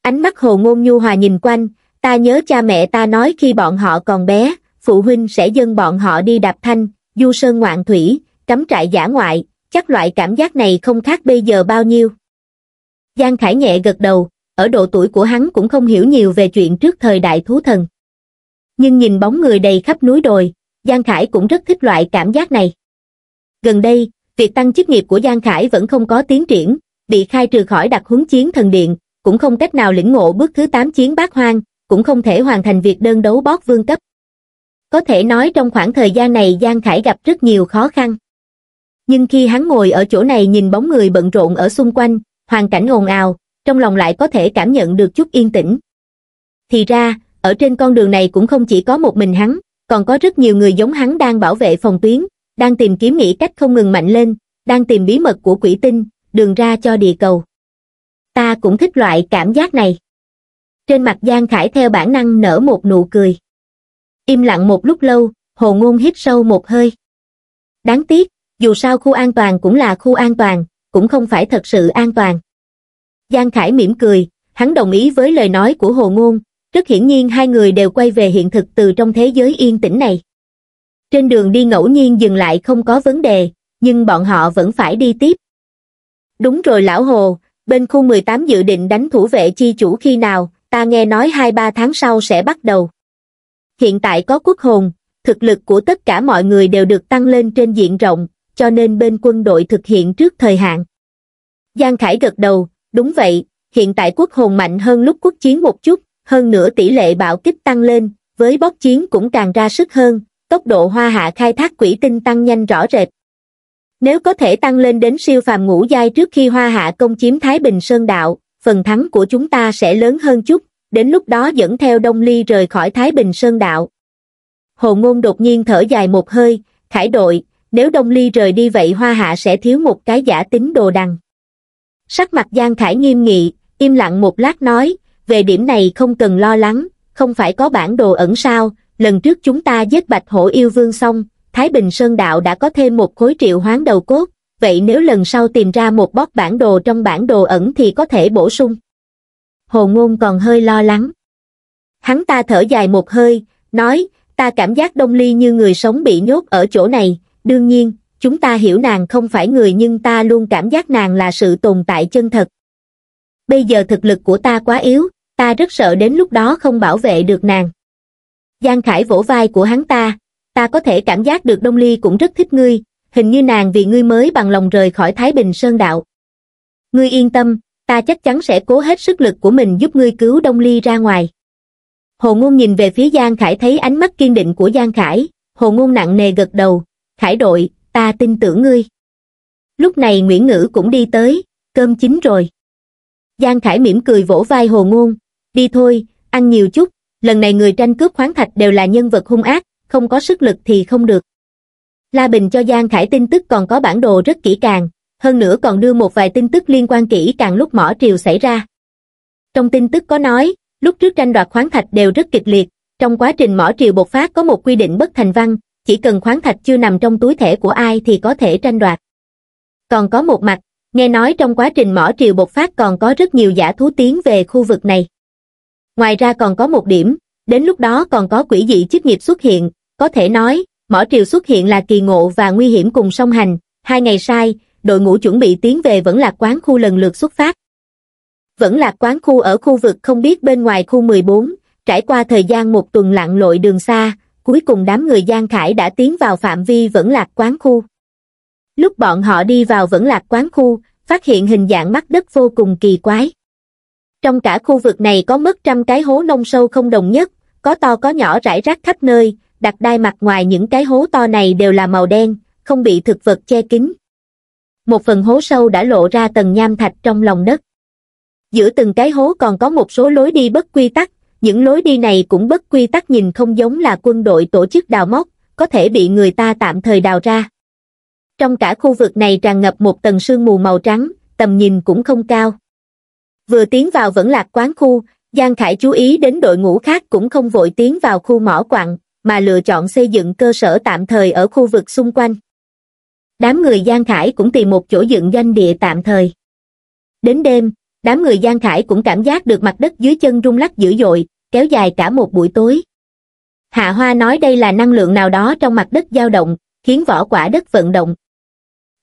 Ánh mắt Hồ Ngôn nhu hòa nhìn quanh, ta nhớ cha mẹ ta nói khi bọn họ còn bé, phụ huynh sẽ dâng bọn họ đi đạp thanh, du sơn ngoạn thủy, cắm trại giả ngoại, chắc loại cảm giác này không khác bây giờ bao nhiêu. Giang Khải nhẹ gật đầu, ở độ tuổi của hắn cũng không hiểu nhiều về chuyện trước thời đại thú thần. Nhưng nhìn bóng người đầy khắp núi đồi, Giang Khải cũng rất thích loại cảm giác này. Gần đây, việc tăng chức nghiệp của Giang Khải vẫn không có tiến triển, bị khai trừ khỏi đặc huấn chiến thần điện, cũng không cách nào lĩnh ngộ bước thứ 8 chiến bát hoang, cũng không thể hoàn thành việc đơn đấu bót vương cấp. Có thể nói trong khoảng thời gian này Giang Khải gặp rất nhiều khó khăn. Nhưng khi hắn ngồi ở chỗ này nhìn bóng người bận rộn ở xung quanh, hoàn cảnh ồn ào, trong lòng lại có thể cảm nhận được chút yên tĩnh. Thì ra, ở trên con đường này cũng không chỉ có một mình hắn, còn có rất nhiều người giống hắn đang bảo vệ phòng tuyến, đang tìm kiếm nghĩ cách không ngừng mạnh lên, đang tìm bí mật của quỷ tinh, đường ra cho địa cầu. Ta cũng thích loại cảm giác này trên mặt giang khải theo bản năng nở một nụ cười im lặng một lúc lâu hồ ngôn hít sâu một hơi đáng tiếc dù sao khu an toàn cũng là khu an toàn cũng không phải thật sự an toàn giang khải mỉm cười hắn đồng ý với lời nói của hồ ngôn rất hiển nhiên hai người đều quay về hiện thực từ trong thế giới yên tĩnh này trên đường đi ngẫu nhiên dừng lại không có vấn đề nhưng bọn họ vẫn phải đi tiếp đúng rồi lão hồ bên khu 18 dự định đánh thủ vệ chi chủ khi nào ta nghe nói hai ba tháng sau sẽ bắt đầu. Hiện tại có quốc hồn, thực lực của tất cả mọi người đều được tăng lên trên diện rộng, cho nên bên quân đội thực hiện trước thời hạn. Giang Khải gật đầu, đúng vậy, hiện tại quốc hồn mạnh hơn lúc quốc chiến một chút, hơn nữa tỷ lệ bạo kích tăng lên, với bóc chiến cũng càng ra sức hơn, tốc độ hoa hạ khai thác quỷ tinh tăng nhanh rõ rệt. Nếu có thể tăng lên đến siêu phàm ngũ giai trước khi hoa hạ công chiếm Thái Bình Sơn Đạo, phần thắng của chúng ta sẽ lớn hơn chút, đến lúc đó dẫn theo Đông Ly rời khỏi Thái Bình Sơn Đạo. Hồ Ngôn đột nhiên thở dài một hơi, khải đội, nếu Đông Ly rời đi vậy Hoa Hạ sẽ thiếu một cái giả tính đồ đằng. Sắc mặt Giang Khải nghiêm nghị, im lặng một lát nói, về điểm này không cần lo lắng, không phải có bản đồ ẩn sao, lần trước chúng ta giết Bạch Hổ Yêu Vương xong, Thái Bình Sơn Đạo đã có thêm một khối triệu hoán đầu cốt, vậy nếu lần sau tìm ra một bóp bản đồ trong bản đồ ẩn thì có thể bổ sung. Hồ Ngôn còn hơi lo lắng. Hắn ta thở dài một hơi, nói, ta cảm giác Đông Ly như người sống bị nhốt ở chỗ này, đương nhiên, chúng ta hiểu nàng không phải người nhưng ta luôn cảm giác nàng là sự tồn tại chân thật. Bây giờ thực lực của ta quá yếu, ta rất sợ đến lúc đó không bảo vệ được nàng. Giang Khải vỗ vai của hắn ta, ta có thể cảm giác được Đông Ly cũng rất thích ngươi, hình như nàng vì ngươi mới bằng lòng rời khỏi Thái Bình Sơn Đạo. Ngươi yên tâm, ta chắc chắn sẽ cố hết sức lực của mình giúp ngươi cứu Đông Ly ra ngoài. Hồ Ngôn nhìn về phía Giang Khải thấy ánh mắt kiên định của Giang Khải, Hồ Ngôn nặng nề gật đầu, Khải đội, ta tin tưởng ngươi. Lúc này Nguyễn Ngữ cũng đi tới, cơm chín rồi. Giang Khải mỉm cười vỗ vai Hồ Ngôn, đi thôi, ăn nhiều chút, lần này người tranh cướp khoáng thạch đều là nhân vật hung ác, không có sức lực thì không được. La Bình cho Giang Khải tin tức còn có bản đồ rất kỹ càng, hơn nữa còn đưa một vài tin tức liên quan kỹ càng lúc mỏ triều xảy ra. Trong tin tức có nói, lúc trước tranh đoạt khoáng thạch đều rất kịch liệt, trong quá trình mỏ triều bột phát có một quy định bất thành văn, chỉ cần khoáng thạch chưa nằm trong túi thể của ai thì có thể tranh đoạt. Còn có một mặt, nghe nói trong quá trình mỏ triều bột phát còn có rất nhiều giả thú tiến về khu vực này. Ngoài ra còn có một điểm, đến lúc đó còn có quỷ dị chức nghiệp xuất hiện, có thể nói, mỏ triều xuất hiện là kỳ ngộ và nguy hiểm cùng song hành, hai ngày sai, đội ngũ chuẩn bị tiến về vẫn lạc quán khu lần lượt xuất phát. Vẫn lạc quán khu ở khu vực không biết bên ngoài khu 14, trải qua thời gian một tuần lặn lội đường xa, cuối cùng đám người Giang Khải đã tiến vào phạm vi vẫn lạc quán khu. Lúc bọn họ đi vào vẫn lạc quán khu, phát hiện hình dạng mắt đất vô cùng kỳ quái. Trong cả khu vực này có mất trăm cái hố nông sâu không đồng nhất, có to có nhỏ rải rác khắp nơi, đặt đai mặt ngoài những cái hố to này đều là màu đen, không bị thực vật che kín. Một phần hố sâu đã lộ ra tầng nham thạch trong lòng đất. Giữa từng cái hố còn có một số lối đi bất quy tắc, những lối đi này cũng bất quy tắc nhìn không giống là quân đội tổ chức đào móc, có thể bị người ta tạm thời đào ra. Trong cả khu vực này tràn ngập một tầng sương mù màu trắng, tầm nhìn cũng không cao. Vừa tiến vào vẫn lạc quán khu, Giang Khải chú ý đến đội ngũ khác cũng không vội tiến vào khu mỏ quặng, mà lựa chọn xây dựng cơ sở tạm thời ở khu vực xung quanh. Đám người Giang Khải cũng tìm một chỗ dựng doanh địa tạm thời. Đến đêm, đám người Giang Khải cũng cảm giác được mặt đất dưới chân rung lắc dữ dội, kéo dài cả một buổi tối. Hạ Hoa nói đây là năng lượng nào đó trong mặt đất dao động, khiến vỏ quả đất vận động.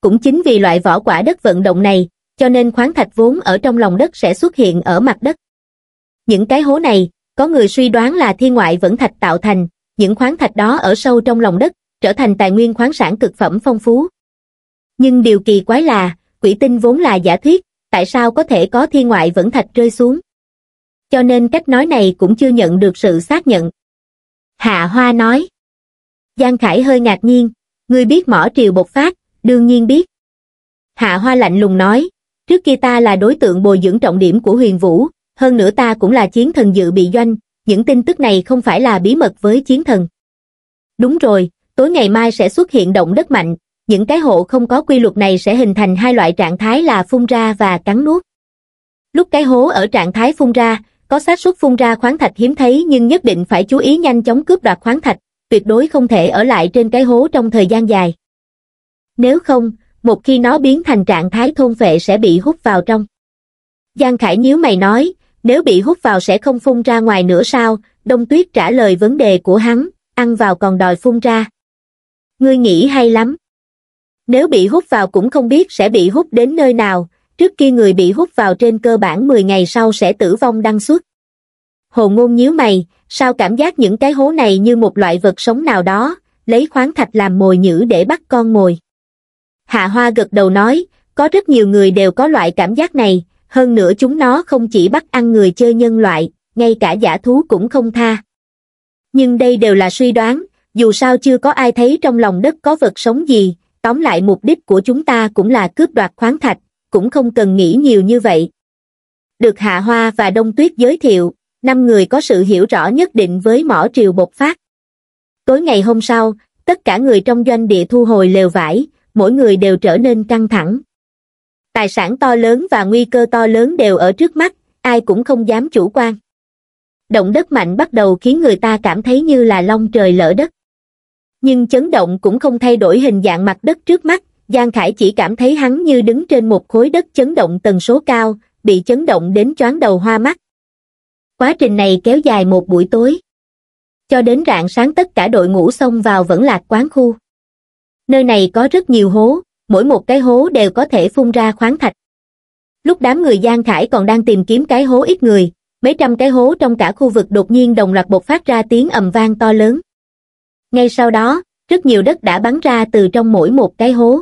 Cũng chính vì loại vỏ quả đất vận động này, cho nên khoáng thạch vốn ở trong lòng đất sẽ xuất hiện ở mặt đất. Những cái hố này, có người suy đoán là thiên ngoại vẫn thạch tạo thành, những khoáng thạch đó ở sâu trong lòng đất, trở thành tài nguyên khoáng sản cực phẩm phong phú. Nhưng điều kỳ quái là, quỷ tinh vốn là giả thuyết, tại sao có thể có thiên ngoại vẫn thạch rơi xuống? Cho nên cách nói này cũng chưa nhận được sự xác nhận. Hạ Hoa nói. Giang Khải hơi ngạc nhiên, ngươi biết mỏ triều bột phát, đương nhiên biết. Hạ Hoa lạnh lùng nói, trước kia ta là đối tượng bồi dưỡng trọng điểm của huyền vũ, hơn nữa ta cũng là chiến thần dự bị doanh, những tin tức này không phải là bí mật với chiến thần. Đúng rồi, tối ngày mai sẽ xuất hiện động đất mạnh, những cái hộ không có quy luật này sẽ hình thành hai loại trạng thái là phun ra và cắn nuốt. Lúc cái hố ở trạng thái phun ra, có xác suất phun ra khoáng thạch hiếm thấy nhưng nhất định phải chú ý nhanh chóng cướp đoạt khoáng thạch, tuyệt đối không thể ở lại trên cái hố trong thời gian dài. Nếu không, một khi nó biến thành trạng thái thôn vệ sẽ bị hút vào trong. Giang Khải nhíu mày nói, nếu bị hút vào sẽ không phun ra ngoài nữa sao, đông tuyết trả lời vấn đề của hắn, ăn vào còn đòi phun ra. Ngươi nghĩ hay lắm. Nếu bị hút vào cũng không biết sẽ bị hút đến nơi nào, trước khi người bị hút vào trên cơ bản 10 ngày sau sẽ tử vong đăng xuất. Hồ Ngôn nhíu mày, sao cảm giác những cái hố này như một loại vật sống nào đó, lấy khoáng thạch làm mồi nhữ để bắt con mồi. Hạ Hoa gật đầu nói, có rất nhiều người đều có loại cảm giác này, hơn nữa chúng nó không chỉ bắt ăn người chơi nhân loại ngay cả giả thú cũng không tha nhưng đây đều là suy đoán dù sao chưa có ai thấy trong lòng đất có vật sống gì tóm lại mục đích của chúng ta cũng là cướp đoạt khoáng thạch cũng không cần nghĩ nhiều như vậy được hạ hoa và đông tuyết giới thiệu năm người có sự hiểu rõ nhất định với mỏ triều bột phát tối ngày hôm sau tất cả người trong doanh địa thu hồi lều vải mỗi người đều trở nên căng thẳng tài sản to lớn và nguy cơ to lớn đều ở trước mắt ai cũng không dám chủ quan động đất mạnh bắt đầu khiến người ta cảm thấy như là long trời lở đất nhưng chấn động cũng không thay đổi hình dạng mặt đất trước mắt giang khải chỉ cảm thấy hắn như đứng trên một khối đất chấn động tần số cao bị chấn động đến choáng đầu hoa mắt quá trình này kéo dài một buổi tối cho đến rạng sáng tất cả đội ngũ xong vào vẫn lạc quán khu nơi này có rất nhiều hố mỗi một cái hố đều có thể phun ra khoáng thạch lúc đám người giang khải còn đang tìm kiếm cái hố ít người mấy trăm cái hố trong cả khu vực đột nhiên đồng loạt bộc phát ra tiếng ầm vang to lớn ngay sau đó rất nhiều đất đã bắn ra từ trong mỗi một cái hố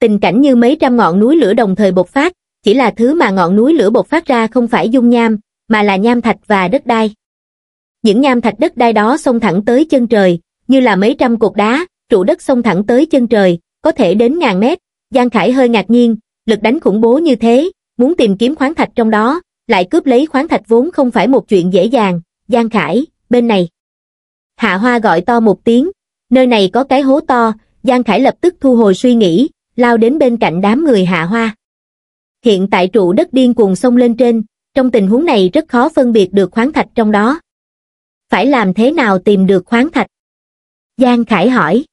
tình cảnh như mấy trăm ngọn núi lửa đồng thời bộc phát chỉ là thứ mà ngọn núi lửa bộc phát ra không phải dung nham mà là nham thạch và đất đai những nham thạch đất đai đó xông thẳng tới chân trời như là mấy trăm cục đá trụ đất xông thẳng tới chân trời có thể đến ngàn mét. Giang Khải hơi ngạc nhiên, lực đánh khủng bố như thế, muốn tìm kiếm khoáng thạch trong đó, lại cướp lấy khoáng thạch vốn không phải một chuyện dễ dàng. Giang Khải, bên này. Hạ Hoa gọi to một tiếng, nơi này có cái hố to, Giang Khải lập tức thu hồi suy nghĩ, lao đến bên cạnh đám người Hạ Hoa. Hiện tại trụ đất điên cuồng sông lên trên, trong tình huống này rất khó phân biệt được khoáng thạch trong đó. Phải làm thế nào tìm được khoáng thạch? Giang Khải hỏi.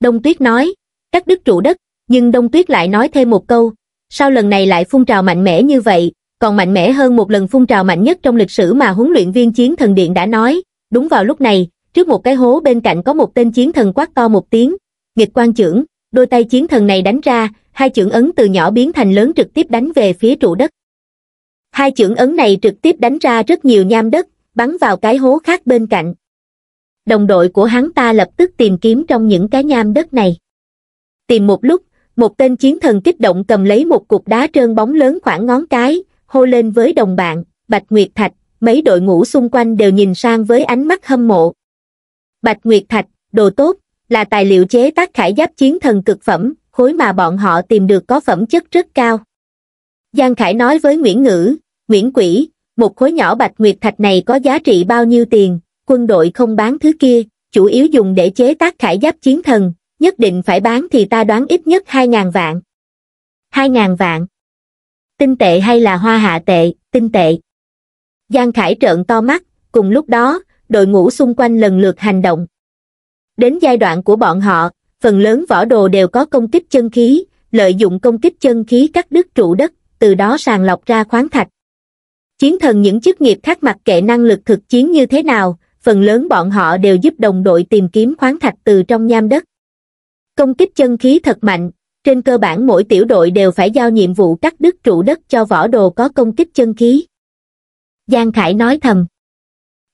Đông Tuyết nói, cắt đứt trụ đất, nhưng Đông Tuyết lại nói thêm một câu, sao lần này lại phun trào mạnh mẽ như vậy, còn mạnh mẽ hơn một lần phun trào mạnh nhất trong lịch sử mà huấn luyện viên chiến thần điện đã nói. Đúng vào lúc này, trước một cái hố bên cạnh có một tên chiến thần quát to một tiếng, nghịch quan trưởng, đôi tay chiến thần này đánh ra, hai chưởng ấn từ nhỏ biến thành lớn trực tiếp đánh về phía trụ đất. Hai chưởng ấn này trực tiếp đánh ra rất nhiều nham đất, bắn vào cái hố khác bên cạnh. Đồng đội của hắn ta lập tức tìm kiếm trong những cái nham đất này tìm một lúc một tên chiến thần kích động cầm lấy một cục đá trơn bóng lớn khoảng ngón cái hô lên với đồng bạn bạch nguyệt thạch mấy đội ngũ xung quanh đều nhìn sang với ánh mắt hâm mộ bạch nguyệt thạch đồ tốt là tài liệu chế tác khải giáp chiến thần cực phẩm khối mà bọn họ tìm được có phẩm chất rất cao giang khải nói với nguyễn ngữ nguyễn quỷ một khối nhỏ bạch nguyệt thạch này có giá trị bao nhiêu tiền quân đội không bán thứ kia chủ yếu dùng để chế tác khải giáp chiến thần nhất định phải bán thì ta đoán ít nhất 2.000 vạn. 2.000 vạn. Tinh tệ hay là hoa hạ tệ, tinh tệ. Giang Khải trợn to mắt, cùng lúc đó, đội ngũ xung quanh lần lượt hành động. Đến giai đoạn của bọn họ, phần lớn võ đồ đều có công kích chân khí, lợi dụng công kích chân khí cắt đứt trụ đất, từ đó sàng lọc ra khoáng thạch. Chiến thần những chức nghiệp khác mặc kệ năng lực thực chiến như thế nào, phần lớn bọn họ đều giúp đồng đội tìm kiếm khoáng thạch từ trong nham đất công kích chân khí thật mạnh trên cơ bản mỗi tiểu đội đều phải giao nhiệm vụ cắt đứt trụ đất cho võ đồ có công kích chân khí giang khải nói thầm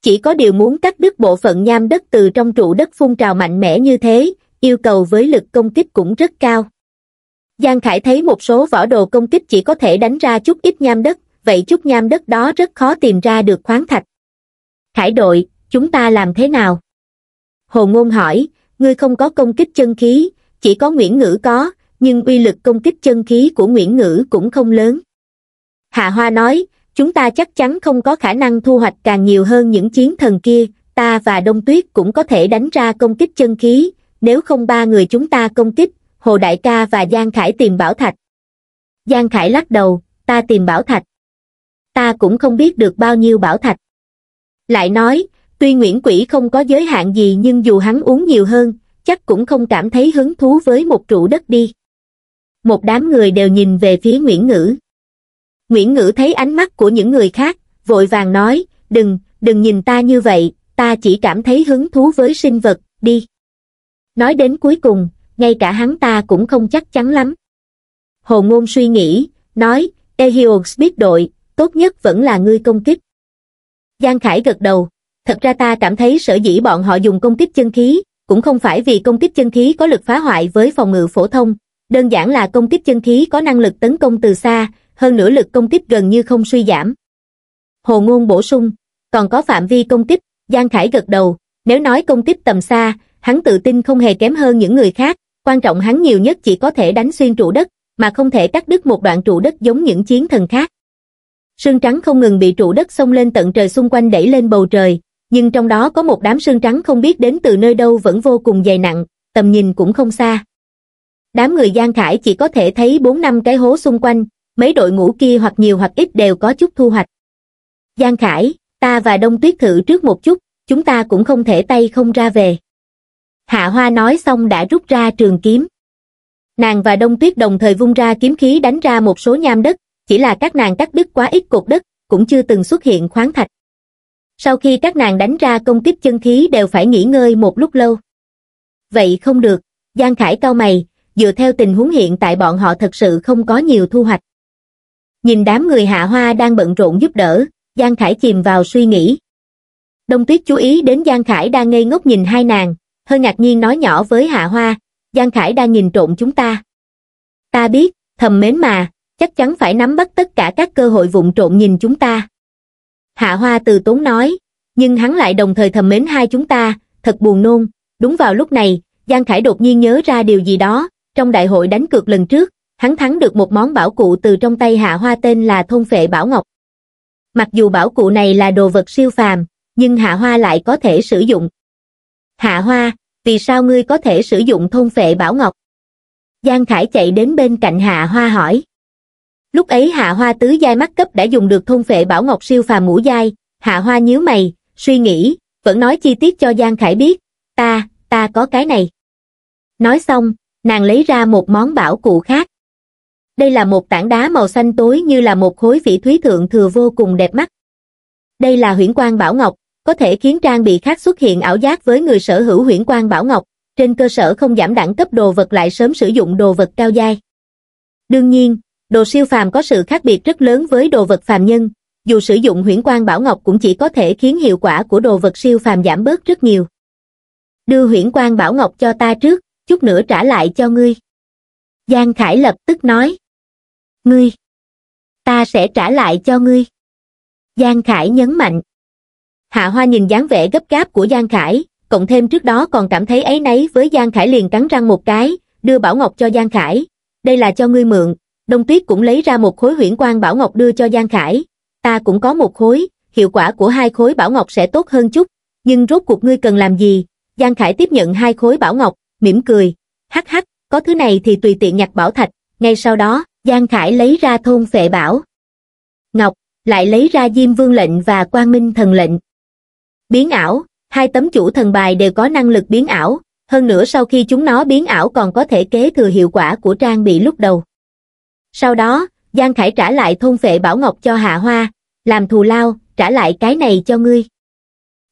chỉ có điều muốn cắt đứt bộ phận nham đất từ trong trụ đất phun trào mạnh mẽ như thế yêu cầu với lực công kích cũng rất cao giang khải thấy một số võ đồ công kích chỉ có thể đánh ra chút ít nham đất vậy chút nham đất đó rất khó tìm ra được khoáng thạch khải đội chúng ta làm thế nào hồ ngôn hỏi ngươi không có công kích chân khí chỉ có nguyễn ngữ có nhưng uy lực công kích chân khí của nguyễn ngữ cũng không lớn hạ hoa nói chúng ta chắc chắn không có khả năng thu hoạch càng nhiều hơn những chiến thần kia ta và đông tuyết cũng có thể đánh ra công kích chân khí nếu không ba người chúng ta công kích hồ đại ca và giang khải tìm bảo thạch giang khải lắc đầu ta tìm bảo thạch ta cũng không biết được bao nhiêu bảo thạch lại nói Tuy Nguyễn Quỷ không có giới hạn gì nhưng dù hắn uống nhiều hơn, chắc cũng không cảm thấy hứng thú với một trụ đất đi. Một đám người đều nhìn về phía Nguyễn Ngữ. Nguyễn Ngữ thấy ánh mắt của những người khác, vội vàng nói, đừng, đừng nhìn ta như vậy, ta chỉ cảm thấy hứng thú với sinh vật, đi. Nói đến cuối cùng, ngay cả hắn ta cũng không chắc chắn lắm. Hồ Ngôn suy nghĩ, nói, Ehions biết đội, tốt nhất vẫn là ngươi công kích. Giang Khải gật đầu thật ra ta cảm thấy sở dĩ bọn họ dùng công kích chân khí, cũng không phải vì công kích chân khí có lực phá hoại với phòng ngự phổ thông, đơn giản là công kích chân khí có năng lực tấn công từ xa, hơn nữa lực công kích gần như không suy giảm. Hồ Ngôn bổ sung, còn có phạm vi công kích, Giang Khải gật đầu, nếu nói công kích tầm xa, hắn tự tin không hề kém hơn những người khác, quan trọng hắn nhiều nhất chỉ có thể đánh xuyên trụ đất, mà không thể cắt đứt một đoạn trụ đất giống những chiến thần khác. Sương trắng không ngừng bị trụ đất xông lên tận trời xung quanh đẩy lên bầu trời, nhưng trong đó có một đám sương trắng không biết đến từ nơi đâu vẫn vô cùng dày nặng, tầm nhìn cũng không xa. Đám người Giang Khải chỉ có thể thấy bốn năm cái hố xung quanh, mấy đội ngũ kia hoặc nhiều hoặc ít đều có chút thu hoạch. Giang Khải, ta và Đông Tuyết thử trước một chút, chúng ta cũng không thể tay không ra về. Hạ Hoa nói xong đã rút ra trường kiếm. Nàng và Đông Tuyết đồng thời vung ra kiếm khí đánh ra một số nham đất, chỉ là các nàng cắt đứt quá ít cột đất, cũng chưa từng xuất hiện khoáng thạch sau khi các nàng đánh ra công kích chân khí đều phải nghỉ ngơi một lúc lâu vậy không được giang khải cau mày dựa theo tình huống hiện tại bọn họ thật sự không có nhiều thu hoạch nhìn đám người hạ hoa đang bận rộn giúp đỡ giang khải chìm vào suy nghĩ đông tuyết chú ý đến giang khải đang ngây ngốc nhìn hai nàng hơi ngạc nhiên nói nhỏ với hạ hoa giang khải đang nhìn trộn chúng ta ta biết thầm mến mà chắc chắn phải nắm bắt tất cả các cơ hội vụng trộn nhìn chúng ta Hạ Hoa từ tốn nói, nhưng hắn lại đồng thời thầm mến hai chúng ta, thật buồn nôn. Đúng vào lúc này, Giang Khải đột nhiên nhớ ra điều gì đó, trong đại hội đánh cược lần trước, hắn thắng được một món bảo cụ từ trong tay Hạ Hoa tên là Thôn Phệ Bảo Ngọc. Mặc dù bảo cụ này là đồ vật siêu phàm, nhưng Hạ Hoa lại có thể sử dụng. Hạ Hoa, vì sao ngươi có thể sử dụng Thôn Phệ Bảo Ngọc? Giang Khải chạy đến bên cạnh Hạ Hoa hỏi lúc ấy hạ hoa tứ giai mắt cấp đã dùng được thôn phệ bảo ngọc siêu phàm mũ giai hạ hoa nhíu mày suy nghĩ vẫn nói chi tiết cho giang khải biết ta ta có cái này nói xong nàng lấy ra một món bảo cụ khác đây là một tảng đá màu xanh tối như là một khối phỉ thúy thượng thừa vô cùng đẹp mắt đây là huyễn quang bảo ngọc có thể khiến trang bị khác xuất hiện ảo giác với người sở hữu huyễn quang bảo ngọc trên cơ sở không giảm đẳng cấp đồ vật lại sớm sử dụng đồ vật cao giai đương nhiên đồ siêu phàm có sự khác biệt rất lớn với đồ vật phàm nhân, dù sử dụng huyễn quang bảo ngọc cũng chỉ có thể khiến hiệu quả của đồ vật siêu phàm giảm bớt rất nhiều. Đưa huyễn quang bảo ngọc cho ta trước, chút nữa trả lại cho ngươi. Giang Khải lập tức nói. Ngươi, ta sẽ trả lại cho ngươi. Giang Khải nhấn mạnh. Hạ Hoa nhìn dáng vẻ gấp gáp của Giang Khải, cộng thêm trước đó còn cảm thấy ấy nấy với Giang Khải liền cắn răng một cái, đưa Bảo Ngọc cho Giang Khải. Đây là cho ngươi mượn, Đông Tuyết cũng lấy ra một khối huyễn quang bảo ngọc đưa cho Giang Khải, ta cũng có một khối, hiệu quả của hai khối bảo ngọc sẽ tốt hơn chút, nhưng rốt cuộc ngươi cần làm gì? Giang Khải tiếp nhận hai khối bảo ngọc, mỉm cười, hắc hắc, có thứ này thì tùy tiện nhặt bảo thạch, ngay sau đó, Giang Khải lấy ra thôn phệ bảo. Ngọc, lại lấy ra Diêm Vương lệnh và Quang Minh thần lệnh. Biến ảo, hai tấm chủ thần bài đều có năng lực biến ảo, hơn nữa sau khi chúng nó biến ảo còn có thể kế thừa hiệu quả của trang bị lúc đầu. Sau đó, Giang Khải trả lại thôn phệ Bảo Ngọc cho Hạ Hoa, làm thù lao, trả lại cái này cho ngươi.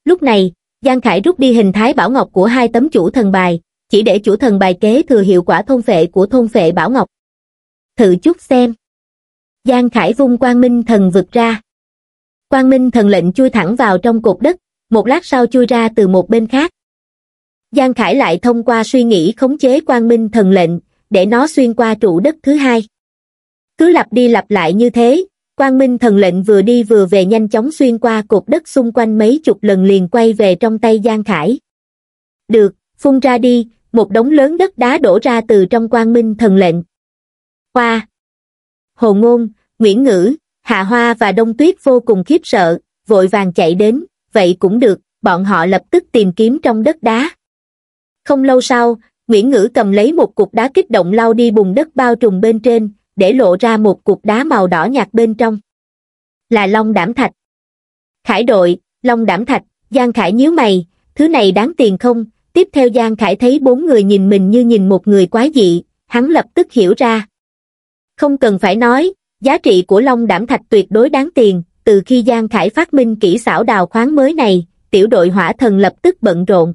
Lúc này, Giang Khải rút đi hình thái Bảo Ngọc của hai tấm chủ thần bài, chỉ để chủ thần bài kế thừa hiệu quả thôn phệ của thôn phệ Bảo Ngọc. Thử chút xem. Giang Khải vung Quang Minh Thần vượt ra. Quang Minh Thần lệnh chui thẳng vào trong cục đất, một lát sau chui ra từ một bên khác. Giang Khải lại thông qua suy nghĩ khống chế Quang Minh Thần lệnh, để nó xuyên qua trụ đất thứ hai. Cứ lặp đi lặp lại như thế, Quang Minh thần lệnh vừa đi vừa về nhanh chóng xuyên qua cột đất xung quanh mấy chục lần liền quay về trong tay Giang Khải. Được, phun ra đi, một đống lớn đất đá đổ ra từ trong Quang Minh thần lệnh. Hoa Hồ Ngôn, Nguyễn Ngữ, Hạ Hoa và Đông Tuyết vô cùng khiếp sợ, vội vàng chạy đến, vậy cũng được, bọn họ lập tức tìm kiếm trong đất đá. Không lâu sau, Nguyễn Ngữ cầm lấy một cục đá kích động lao đi bùng đất bao trùm bên trên, để lộ ra một cục đá màu đỏ nhạt bên trong. Là long đảm thạch. Khải đội, long đảm thạch, Giang Khải nhíu mày, thứ này đáng tiền không? Tiếp theo Giang Khải thấy bốn người nhìn mình như nhìn một người quái dị, hắn lập tức hiểu ra. Không cần phải nói, giá trị của long đảm thạch tuyệt đối đáng tiền, từ khi Giang Khải phát minh kỹ xảo đào khoáng mới này, tiểu đội hỏa thần lập tức bận rộn.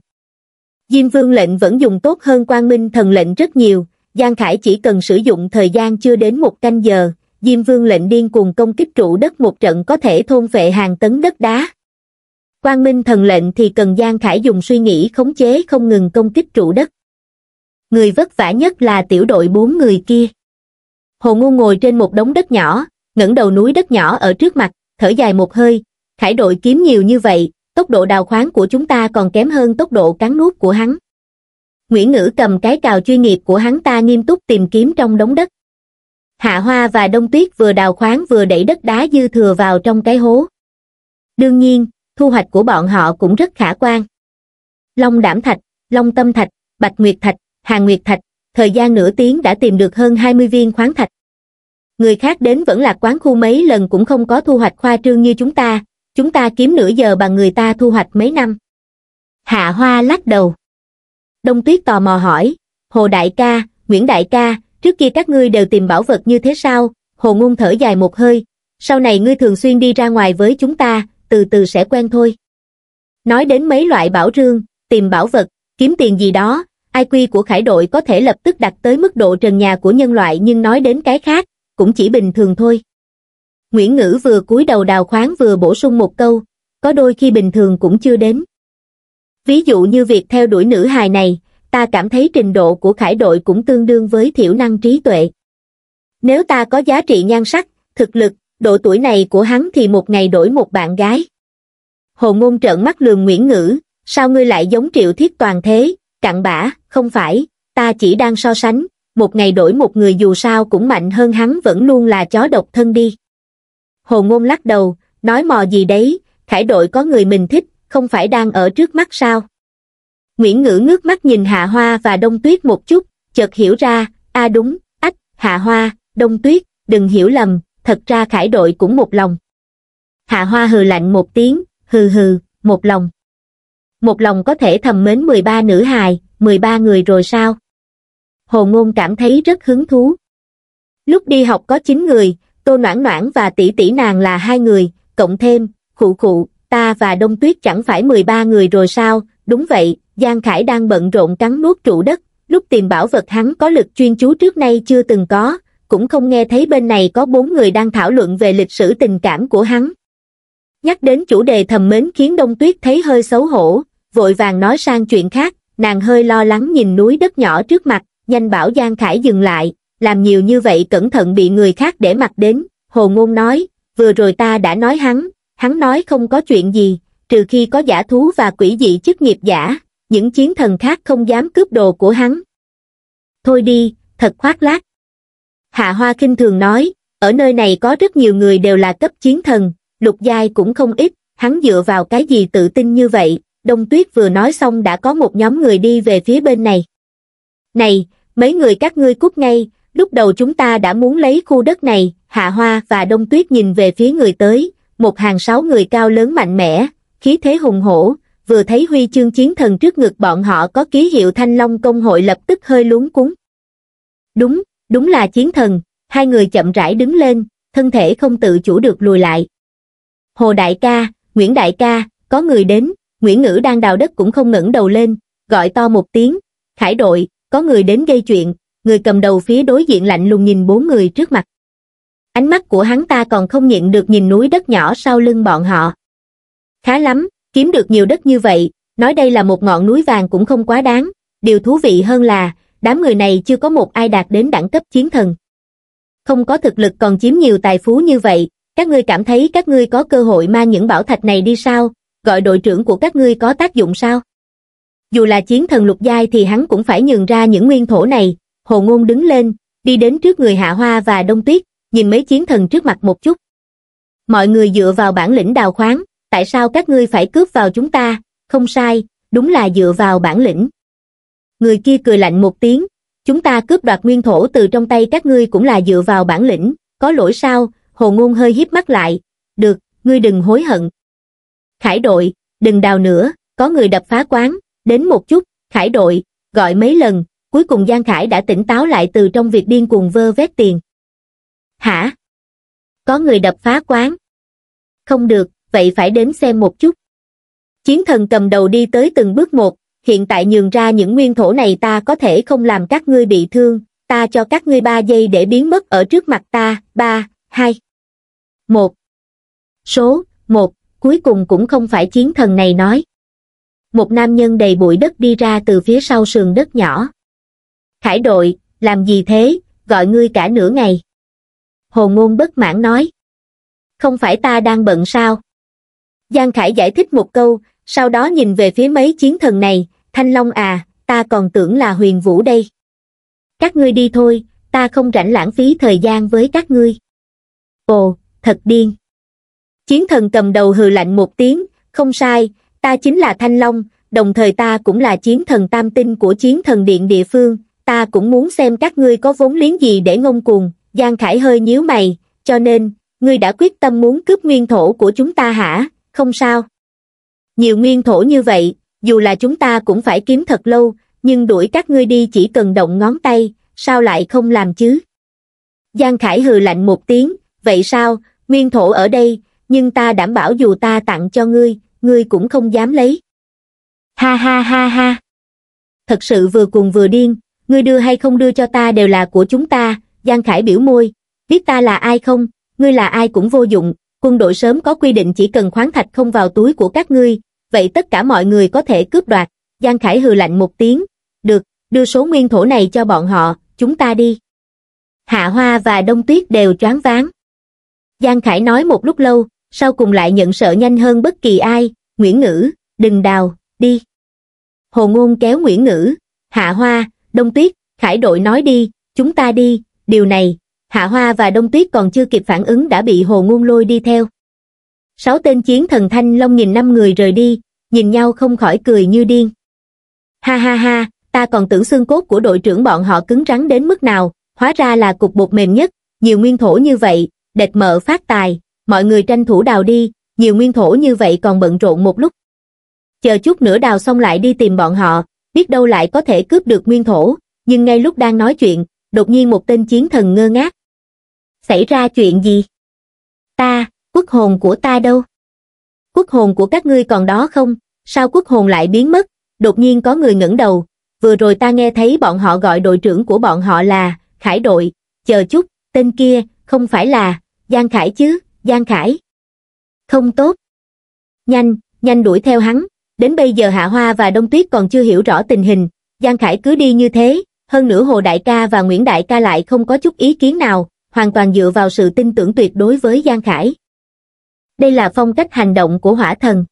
Diêm vương lệnh vẫn dùng tốt hơn quan minh thần lệnh rất nhiều, Giang Khải chỉ cần sử dụng thời gian chưa đến một canh giờ, Diêm Vương lệnh điên cuồng công kích trụ đất một trận có thể thôn vệ hàng tấn đất đá. Quang Minh thần lệnh thì cần Giang Khải dùng suy nghĩ khống chế không ngừng công kích trụ đất. Người vất vả nhất là tiểu đội bốn người kia. Hồ Ngu ngồi trên một đống đất nhỏ, ngẩng đầu núi đất nhỏ ở trước mặt, thở dài một hơi, Khải đội kiếm nhiều như vậy, tốc độ đào khoáng của chúng ta còn kém hơn tốc độ cắn nuốt của hắn nguyễn ngữ cầm cái cào chuyên nghiệp của hắn ta nghiêm túc tìm kiếm trong đống đất hạ hoa và đông tuyết vừa đào khoáng vừa đẩy đất đá dư thừa vào trong cái hố đương nhiên thu hoạch của bọn họ cũng rất khả quan long đảm thạch long tâm thạch bạch nguyệt thạch hà nguyệt thạch thời gian nửa tiếng đã tìm được hơn 20 viên khoáng thạch người khác đến vẫn là quán khu mấy lần cũng không có thu hoạch khoa trương như chúng ta chúng ta kiếm nửa giờ bằng người ta thu hoạch mấy năm hạ hoa lắc đầu Đông Tuyết tò mò hỏi, Hồ Đại ca, Nguyễn Đại ca, trước kia các ngươi đều tìm bảo vật như thế sao? Hồ Ngôn thở dài một hơi, sau này ngươi thường xuyên đi ra ngoài với chúng ta, từ từ sẽ quen thôi. Nói đến mấy loại bảo rương, tìm bảo vật, kiếm tiền gì đó, IQ của khải đội có thể lập tức đặt tới mức độ trần nhà của nhân loại nhưng nói đến cái khác, cũng chỉ bình thường thôi. Nguyễn Ngữ vừa cúi đầu đào khoáng vừa bổ sung một câu, có đôi khi bình thường cũng chưa đến. Ví dụ như việc theo đuổi nữ hài này, ta cảm thấy trình độ của khải đội cũng tương đương với thiểu năng trí tuệ. Nếu ta có giá trị nhan sắc, thực lực, độ tuổi này của hắn thì một ngày đổi một bạn gái. Hồ Ngôn trợn mắt lườm Nguyễn Ngữ, sao ngươi lại giống triệu thiết toàn thế, cặn bã, không phải, ta chỉ đang so sánh, một ngày đổi một người dù sao cũng mạnh hơn hắn vẫn luôn là chó độc thân đi. Hồ Ngôn lắc đầu, nói mò gì đấy, khải đội có người mình thích, không phải đang ở trước mắt sao? Nguyễn Ngữ ngước mắt nhìn Hạ Hoa và Đông Tuyết một chút, chợt hiểu ra, a à đúng, ách, Hạ Hoa, Đông Tuyết, đừng hiểu lầm, thật ra Khải đội cũng một lòng. Hạ Hoa hừ lạnh một tiếng, hừ hừ, một lòng. Một lòng có thể thầm mến 13 nữ hài, 13 người rồi sao? Hồ Ngôn cảm thấy rất hứng thú. Lúc đi học có 9 người, Tô Noãn Noãn và tỷ tỷ nàng là hai người, cộng thêm, khụ khụ, ta và Đông Tuyết chẳng phải 13 người rồi sao, đúng vậy, Giang Khải đang bận rộn cắn nuốt trụ đất, lúc tìm bảo vật hắn có lực chuyên chú trước nay chưa từng có, cũng không nghe thấy bên này có bốn người đang thảo luận về lịch sử tình cảm của hắn. Nhắc đến chủ đề thầm mến khiến Đông Tuyết thấy hơi xấu hổ, vội vàng nói sang chuyện khác, nàng hơi lo lắng nhìn núi đất nhỏ trước mặt, nhanh bảo Giang Khải dừng lại, làm nhiều như vậy cẩn thận bị người khác để mặt đến, Hồ Ngôn nói, vừa rồi ta đã nói hắn, hắn nói không có chuyện gì, trừ khi có giả thú và quỷ dị chức nghiệp giả, những chiến thần khác không dám cướp đồ của hắn. Thôi đi, thật khoác lác. Hạ Hoa kinh thường nói, ở nơi này có rất nhiều người đều là cấp chiến thần, lục giai cũng không ít, hắn dựa vào cái gì tự tin như vậy, Đông Tuyết vừa nói xong đã có một nhóm người đi về phía bên này. Này, mấy người các ngươi cút ngay, lúc đầu chúng ta đã muốn lấy khu đất này, Hạ Hoa và Đông Tuyết nhìn về phía người tới, một hàng sáu người cao lớn mạnh mẽ, khí thế hùng hổ, vừa thấy huy chương chiến thần trước ngực bọn họ có ký hiệu thanh long công hội lập tức hơi luống cuốn. Đúng, đúng là chiến thần, hai người chậm rãi đứng lên, thân thể không tự chủ được lùi lại. Hồ Đại ca, Nguyễn Đại ca, có người đến, Nguyễn Ngữ đang đào đất cũng không ngẩng đầu lên, gọi to một tiếng, khải đội, có người đến gây chuyện, người cầm đầu phía đối diện lạnh lùng nhìn bốn người trước mặt ánh mắt của hắn ta còn không nhịn được nhìn núi đất nhỏ sau lưng bọn họ khá lắm kiếm được nhiều đất như vậy nói đây là một ngọn núi vàng cũng không quá đáng điều thú vị hơn là đám người này chưa có một ai đạt đến đẳng cấp chiến thần không có thực lực còn chiếm nhiều tài phú như vậy các ngươi cảm thấy các ngươi có cơ hội mang những bảo thạch này đi sao gọi đội trưởng của các ngươi có tác dụng sao dù là chiến thần lục giai thì hắn cũng phải nhường ra những nguyên thổ này hồ ngôn đứng lên đi đến trước người hạ hoa và đông tuyết nhìn mấy chiến thần trước mặt một chút mọi người dựa vào bản lĩnh đào khoáng tại sao các ngươi phải cướp vào chúng ta không sai đúng là dựa vào bản lĩnh người kia cười lạnh một tiếng chúng ta cướp đoạt nguyên thổ từ trong tay các ngươi cũng là dựa vào bản lĩnh có lỗi sao hồ ngôn hơi hiếp mắt lại được ngươi đừng hối hận khải đội đừng đào nữa có người đập phá quán đến một chút khải đội gọi mấy lần cuối cùng giang khải đã tỉnh táo lại từ trong việc điên cuồng vơ vét tiền hả? Có người đập phá quán. Không được, vậy phải đến xem một chút. Chiến thần cầm đầu đi tới từng bước một, hiện tại nhường ra những nguyên thổ này ta có thể không làm các ngươi bị thương, ta cho các ngươi ba giây để biến mất ở trước mặt ta, ba, hai, một. Số, một, cuối cùng cũng không phải chiến thần này nói. Một nam nhân đầy bụi đất đi ra từ phía sau sườn đất nhỏ. Khải đội, làm gì thế, gọi ngươi cả nửa ngày hồ ngôn bất mãn nói. Không phải ta đang bận sao? Giang Khải giải thích một câu, sau đó nhìn về phía mấy chiến thần này, Thanh Long à, ta còn tưởng là huyền vũ đây. Các ngươi đi thôi, ta không rảnh lãng phí thời gian với các ngươi. Ồ, thật điên. Chiến thần cầm đầu hừ lạnh một tiếng, không sai, ta chính là Thanh Long, đồng thời ta cũng là chiến thần tam tinh của chiến thần điện địa phương, ta cũng muốn xem các ngươi có vốn liếng gì để ngông cuồng, Giang Khải hơi nhíu mày, cho nên, ngươi đã quyết tâm muốn cướp nguyên thổ của chúng ta hả, không sao. Nhiều nguyên thổ như vậy, dù là chúng ta cũng phải kiếm thật lâu, nhưng đuổi các ngươi đi chỉ cần động ngón tay, sao lại không làm chứ? Giang Khải hừ lạnh một tiếng, vậy sao, nguyên thổ ở đây, nhưng ta đảm bảo dù ta tặng cho ngươi, ngươi cũng không dám lấy. Ha ha ha ha. Thật sự vừa cuồng vừa điên, ngươi đưa hay không đưa cho ta đều là của chúng ta, Giang Khải biểu môi, biết ta là ai không, ngươi là ai cũng vô dụng, quân đội sớm có quy định chỉ cần khoáng thạch không vào túi của các ngươi, vậy tất cả mọi người có thể cướp đoạt. Giang Khải hừ lạnh một tiếng, được, đưa số nguyên thổ này cho bọn họ, chúng ta đi. Hạ Hoa và Đông Tuyết đều choáng váng. Giang Khải nói một lúc lâu, sau cùng lại nhận sợ nhanh hơn bất kỳ ai, Nguyễn Ngữ, đừng đào, đi. Hồ Ngôn kéo Nguyễn Ngữ, Hạ Hoa, Đông Tuyết, Khải đội nói đi, chúng ta đi, Điều này, Hạ Hoa và Đông Tuyết còn chưa kịp phản ứng đã bị Hồ Ngôn lôi đi theo. Sáu tên chiến thần Thanh Long nhìn năm người rời đi, nhìn nhau không khỏi cười như điên. Ha ha ha, ta còn tưởng xương cốt của đội trưởng bọn họ cứng rắn đến mức nào, hóa ra là cục bột mềm nhất, nhiều nguyên thổ như vậy, địch mở phát tài, mọi người tranh thủ đào đi, nhiều nguyên thổ như vậy còn bận rộn một lúc. Chờ chút nữa đào xong lại đi tìm bọn họ, biết đâu lại có thể cướp được nguyên thổ, nhưng ngay lúc đang nói chuyện, đột nhiên một tên chiến thần ngơ ngác. Xảy ra chuyện gì? Ta, quốc hồn của ta đâu? Quốc hồn của các ngươi còn đó không? Sao quốc hồn lại biến mất? Đột nhiên có người ngẩng đầu, vừa rồi ta nghe thấy bọn họ gọi đội trưởng của bọn họ là Khải đội, chờ chút, tên kia, không phải là Giang Khải chứ, Giang Khải. Không tốt. Nhanh, nhanh đuổi theo hắn, đến bây giờ Hạ Hoa và Đông Tuyết còn chưa hiểu rõ tình hình, Giang Khải cứ đi như thế, hơn nữa Hồ Đại Ca và Nguyễn Đại Ca lại không có chút ý kiến nào, hoàn toàn dựa vào sự tin tưởng tuyệt đối với Giang Khải. Đây là phong cách hành động của hỏa thần.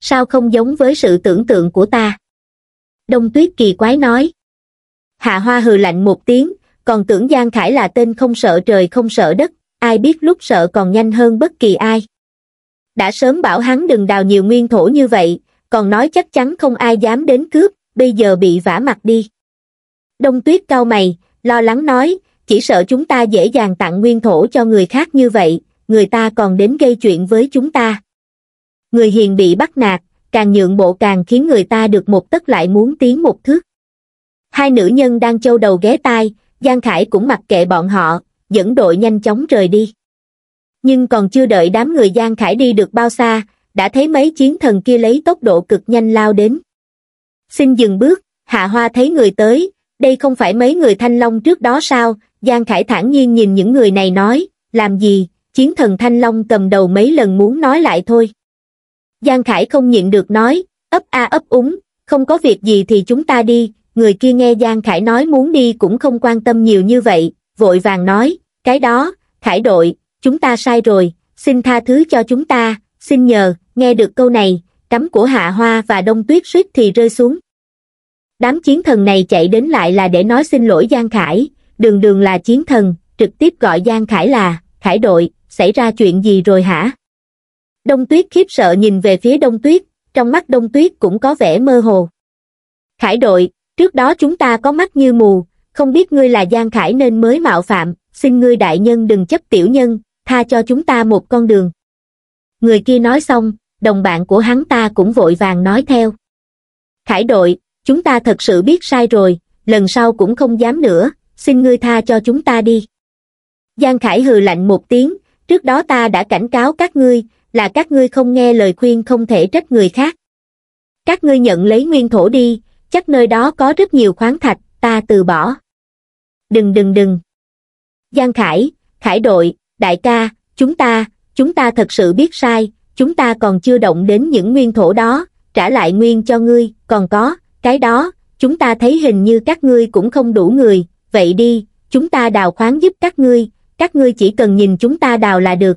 Sao không giống với sự tưởng tượng của ta? Đông Tuyết kỳ quái nói. Hạ Hoa hừ lạnh một tiếng, còn tưởng Giang Khải là tên không sợ trời không sợ đất, ai biết lúc sợ còn nhanh hơn bất kỳ ai. Đã sớm bảo hắn đừng đào nhiều nguyên thổ như vậy, còn nói chắc chắn không ai dám đến cướp, bây giờ bị vả mặt đi. Đông tuyết cao mày, lo lắng nói, chỉ sợ chúng ta dễ dàng tặng nguyên thổ cho người khác như vậy, người ta còn đến gây chuyện với chúng ta. Người hiền bị bắt nạt, càng nhượng bộ càng khiến người ta được một tất lại muốn tiến một thước. Hai nữ nhân đang châu đầu ghé tai, Giang Khải cũng mặc kệ bọn họ, dẫn đội nhanh chóng rời đi. Nhưng còn chưa đợi đám người Giang Khải đi được bao xa, đã thấy mấy chiến thần kia lấy tốc độ cực nhanh lao đến. Xin dừng bước, Hạ Hoa thấy người tới, đây không phải mấy người thanh long trước đó sao giang khải thản nhiên nhìn những người này nói làm gì chiến thần thanh long cầm đầu mấy lần muốn nói lại thôi giang khải không nhịn được nói ấp a ấp úng không có việc gì thì chúng ta đi người kia nghe giang khải nói muốn đi cũng không quan tâm nhiều như vậy vội vàng nói cái đó khải đội chúng ta sai rồi xin tha thứ cho chúng ta xin nhờ nghe được câu này cắm của hạ hoa và đông tuyết suýt thì rơi xuống Đám chiến thần này chạy đến lại là để nói xin lỗi Giang Khải, đường đường là chiến thần, trực tiếp gọi Giang Khải là, Khải đội, xảy ra chuyện gì rồi hả? Đông Tuyết khiếp sợ nhìn về phía Đông Tuyết, trong mắt Đông Tuyết cũng có vẻ mơ hồ. Khải đội, trước đó chúng ta có mắt như mù, không biết ngươi là Giang Khải nên mới mạo phạm, xin ngươi đại nhân đừng chấp tiểu nhân, tha cho chúng ta một con đường. Người kia nói xong, đồng bạn của hắn ta cũng vội vàng nói theo. Khải đội, chúng ta thật sự biết sai rồi, lần sau cũng không dám nữa, xin ngươi tha cho chúng ta đi. Giang Khải hừ lạnh một tiếng, trước đó ta đã cảnh cáo các ngươi, là các ngươi không nghe lời khuyên không thể trách người khác. Các ngươi nhận lấy nguyên thổ đi, chắc nơi đó có rất nhiều khoáng thạch, ta từ bỏ. Đừng đừng đừng. Giang Khải, Khải đội, đại ca, chúng ta, chúng ta thật sự biết sai, chúng ta còn chưa động đến những nguyên thổ đó, trả lại nguyên cho ngươi, còn có, cái đó chúng ta thấy hình như các ngươi cũng không đủ người vậy đi chúng ta đào khoáng giúp các ngươi các ngươi chỉ cần nhìn chúng ta đào là được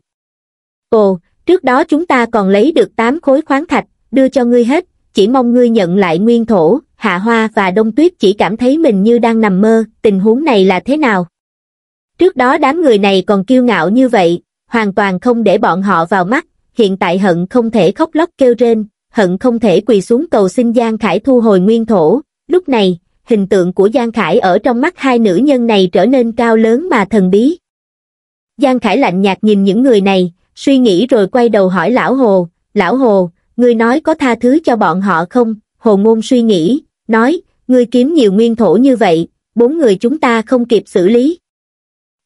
ồ trước đó chúng ta còn lấy được tám khối khoáng thạch đưa cho ngươi hết chỉ mong ngươi nhận lại nguyên thổ hạ hoa và đông tuyết chỉ cảm thấy mình như đang nằm mơ tình huống này là thế nào trước đó đám người này còn kiêu ngạo như vậy hoàn toàn không để bọn họ vào mắt hiện tại hận không thể khóc lóc kêu rên hận không thể quỳ xuống cầu xin Giang Khải thu hồi nguyên thổ. Lúc này, hình tượng của Giang Khải ở trong mắt hai nữ nhân này trở nên cao lớn mà thần bí. Giang Khải lạnh nhạt nhìn những người này, suy nghĩ rồi quay đầu hỏi Lão Hồ, Lão Hồ, ngươi nói có tha thứ cho bọn họ không? Hồ Ngôn suy nghĩ, nói, ngươi kiếm nhiều nguyên thổ như vậy, bốn người chúng ta không kịp xử lý.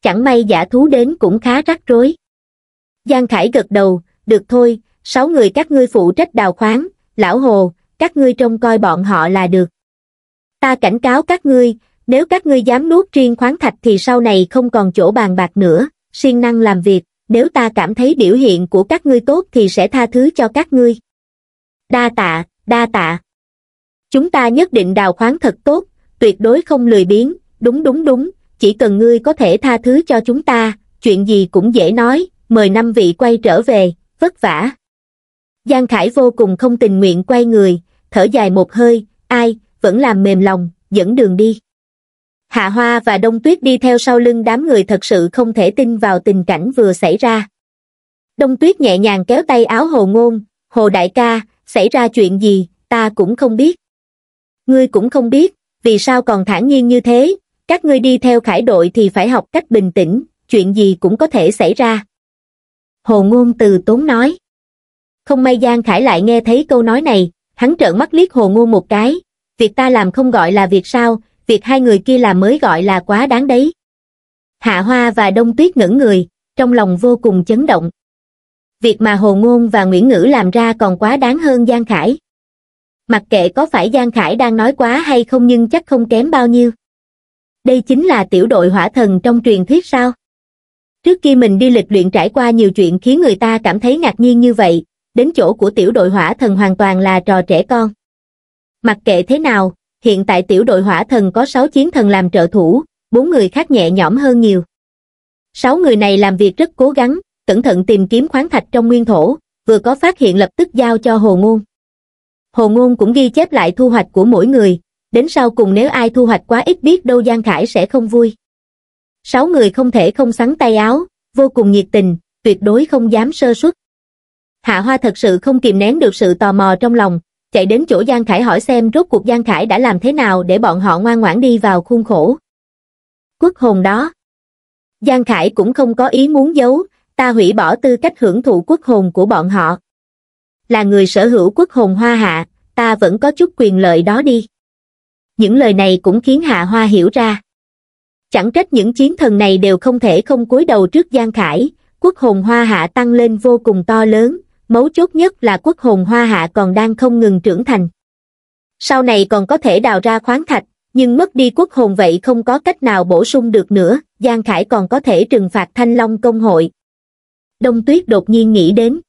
Chẳng may giả thú đến cũng khá rắc rối. Giang Khải gật đầu, được thôi, sáu người các ngươi phụ trách đào khoáng, lão hồ, các ngươi trông coi bọn họ là được. Ta cảnh cáo các ngươi, nếu các ngươi dám nuốt riêng khoáng thạch thì sau này không còn chỗ bàn bạc nữa, siêng năng làm việc, nếu ta cảm thấy biểu hiện của các ngươi tốt thì sẽ tha thứ cho các ngươi. Đa tạ, đa tạ. Chúng ta nhất định đào khoáng thật tốt, tuyệt đối không lười biếng, đúng đúng đúng, chỉ cần ngươi có thể tha thứ cho chúng ta, chuyện gì cũng dễ nói, mời năm vị quay trở về, vất vả. Giang Khải vô cùng không tình nguyện quay người, thở dài một hơi, ai, vẫn làm mềm lòng, dẫn đường đi. Hạ Hoa và Đông Tuyết đi theo sau lưng đám người thật sự không thể tin vào tình cảnh vừa xảy ra. Đông Tuyết nhẹ nhàng kéo tay áo Hồ Ngôn, Hồ Đại ca, xảy ra chuyện gì, ta cũng không biết. Ngươi cũng không biết, vì sao còn thản nhiên như thế, các ngươi đi theo khải đội thì phải học cách bình tĩnh, chuyện gì cũng có thể xảy ra. Hồ Ngôn từ tốn nói không may Giang Khải lại nghe thấy câu nói này, hắn trợn mắt liếc hồ ngu một cái, việc ta làm không gọi là việc sao, việc hai người kia làm mới gọi là quá đáng đấy. Hạ Hoa và Đông Tuyết ngẩn người, trong lòng vô cùng chấn động. Việc mà Hồ Ngôn và Nguyễn Ngữ làm ra còn quá đáng hơn Giang Khải. Mặc kệ có phải Giang Khải đang nói quá hay không nhưng chắc không kém bao nhiêu. Đây chính là tiểu đội hỏa thần trong truyền thuyết sao? Trước khi mình đi lịch luyện trải qua nhiều chuyện khiến người ta cảm thấy ngạc nhiên như vậy, đến chỗ của tiểu đội hỏa thần hoàn toàn là trò trẻ con. Mặc kệ thế nào, hiện tại tiểu đội hỏa thần có 6 chiến thần làm trợ thủ, bốn người khác nhẹ nhõm hơn nhiều. Sáu người này làm việc rất cố gắng, cẩn thận tìm kiếm khoáng thạch trong nguyên thổ, vừa có phát hiện lập tức giao cho Hồ Ngôn. Hồ Ngôn cũng ghi chép lại thu hoạch của mỗi người, đến sau cùng nếu ai thu hoạch quá ít biết đâu Giang Khải sẽ không vui. Sáu người không thể không sắn tay áo, vô cùng nhiệt tình, tuyệt đối không dám sơ suất. Hạ Hoa thật sự không kìm nén được sự tò mò trong lòng, chạy đến chỗ Giang Khải hỏi xem rốt cuộc Giang Khải đã làm thế nào để bọn họ ngoan ngoãn đi vào khuôn khổ. Quốc hồn đó. Giang Khải cũng không có ý muốn giấu, ta hủy bỏ tư cách hưởng thụ quốc hồn của bọn họ. Là người sở hữu quốc hồn hoa hạ, ta vẫn có chút quyền lợi đó đi. Những lời này cũng khiến Hạ Hoa hiểu ra. Chẳng trách những chiến thần này đều không thể không cúi đầu trước Giang Khải, quốc hồn hoa hạ tăng lên vô cùng to lớn, mấu chốt nhất là quốc hồn hoa hạ còn đang không ngừng trưởng thành. Sau này còn có thể đào ra khoáng thạch, nhưng mất đi quốc hồn vậy không có cách nào bổ sung được nữa, Giang Khải còn có thể trừng phạt Thanh Long công hội. Đông Tuyết đột nhiên nghĩ đến.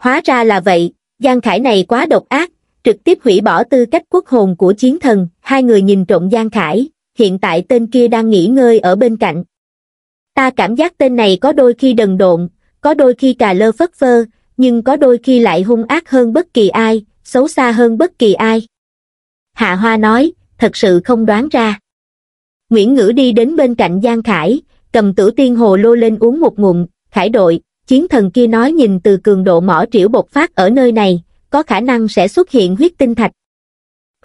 Hóa ra là vậy, Giang Khải này quá độc ác, trực tiếp hủy bỏ tư cách quốc hồn của chiến thần, hai người nhìn trộm Giang Khải, hiện tại tên kia đang nghỉ ngơi ở bên cạnh. Ta cảm giác tên này có đôi khi đần độn, có đôi khi cà lơ phất phơ, nhưng có đôi khi lại hung ác hơn bất kỳ ai, xấu xa hơn bất kỳ ai. Hạ Hoa nói, thật sự không đoán ra. Nguyễn Ngữ đi đến bên cạnh Giang Khải, cầm tử tiên hồ lô lên uống một ngụm, Khải đội, chiến thần kia nói nhìn từ cường độ mỏ triểu bột phát ở nơi này, có khả năng sẽ xuất hiện huyết tinh thạch.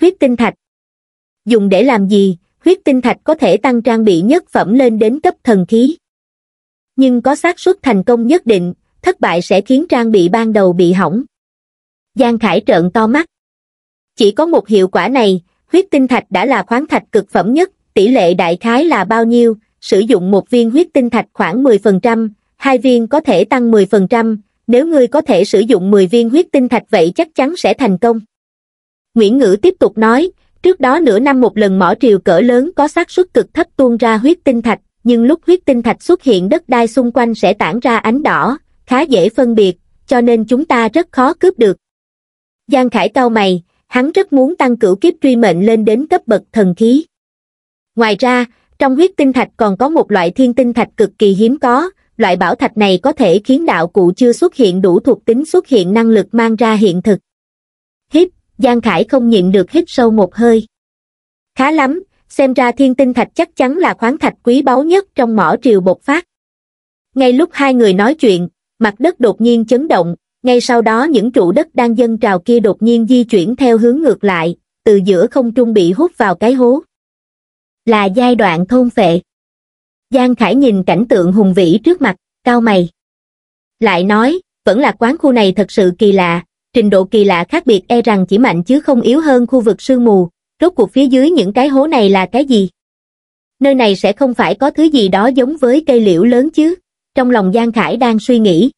Huyết tinh thạch. Dùng để làm gì, huyết tinh thạch có thể tăng trang bị nhất phẩm lên đến cấp thần khí. Nhưng có xác suất thành công nhất định, thất bại sẽ khiến trang bị ban đầu bị hỏng. Giang Khải trợn to mắt. Chỉ có một hiệu quả này, huyết tinh thạch đã là khoáng thạch cực phẩm nhất, tỷ lệ đại khái là bao nhiêu, sử dụng một viên huyết tinh thạch khoảng 10%, hai viên có thể tăng 10%, nếu ngươi có thể sử dụng 10 viên huyết tinh thạch vậy chắc chắn sẽ thành công. Nguyễn Ngữ tiếp tục nói, trước đó nửa năm một lần mỏ triều cỡ lớn có xác suất cực thấp tuôn ra huyết tinh thạch, nhưng lúc huyết tinh thạch xuất hiện đất đai xung quanh sẽ tản ra ánh đỏ, khá dễ phân biệt, cho nên chúng ta rất khó cướp được. Giang Khải cau mày, hắn rất muốn tăng cửu kiếp truy mệnh lên đến cấp bậc thần khí. Ngoài ra, trong huyết tinh thạch còn có một loại thiên tinh thạch cực kỳ hiếm có, loại bảo thạch này có thể khiến đạo cụ chưa xuất hiện đủ thuộc tính xuất hiện năng lực mang ra hiện thực. Hít, Giang Khải không nhịn được hít sâu một hơi. Khá lắm, xem ra thiên tinh thạch chắc chắn là khoáng thạch quý báu nhất trong mỏ triều bột phát. Ngay lúc hai người nói chuyện, mặt đất đột nhiên chấn động, ngay sau đó những trụ đất đang dâng trào kia đột nhiên di chuyển theo hướng ngược lại, từ giữa không trung bị hút vào cái hố. Là giai đoạn thôn phệ. Giang Khải nhìn cảnh tượng hùng vĩ trước mặt, cao mày. Lại nói, vẫn là quán khu này thật sự kỳ lạ, trình độ kỳ lạ khác biệt e rằng chỉ mạnh chứ không yếu hơn khu vực sương mù, rốt cuộc phía dưới những cái hố này là cái gì? Nơi này sẽ không phải có thứ gì đó giống với cây liễu lớn chứ? trong lòng Giang Khải đang suy nghĩ.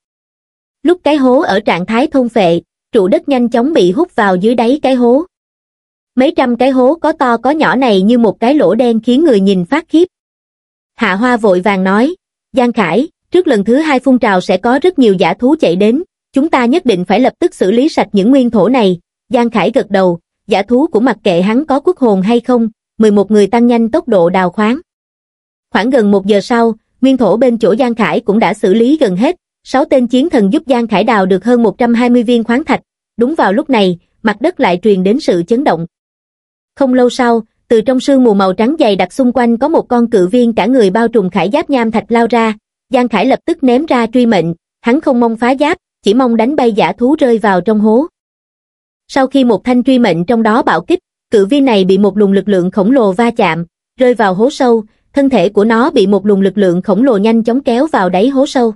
Lúc cái hố ở trạng thái thôn phệ, trụ đất nhanh chóng bị hút vào dưới đáy cái hố. Mấy trăm cái hố có to có nhỏ này như một cái lỗ đen khiến người nhìn phát khiếp. Hạ Hoa vội vàng nói, Giang Khải, trước lần thứ hai phun trào sẽ có rất nhiều giả thú chạy đến, chúng ta nhất định phải lập tức xử lý sạch những nguyên thổ này. Giang Khải gật đầu, giả thú cũng mặc kệ hắn có quốc hồn hay không, 11 người tăng nhanh tốc độ đào khoáng. Khoảng gần một giờ sau, nguyên thổ bên chỗ Giang Khải cũng đã xử lý gần hết, 6 tên chiến thần giúp Giang Khải đào được hơn 120 viên khoáng thạch, đúng vào lúc này, mặt đất lại truyền đến sự chấn động. Không lâu sau, từ trong sương mù màu trắng dày đặc xung quanh có một con cự viên cả người bao trùm khải giáp nham thạch lao ra, Giang Khải lập tức ném ra truy mệnh, hắn không mong phá giáp, chỉ mong đánh bay giả thú rơi vào trong hố. Sau khi một thanh truy mệnh trong đó bạo kích, cự viên này bị một luồng lực lượng khổng lồ va chạm, rơi vào hố sâu, thân thể của nó bị một luồng lực lượng khổng lồ nhanh chóng kéo vào đáy hố sâu.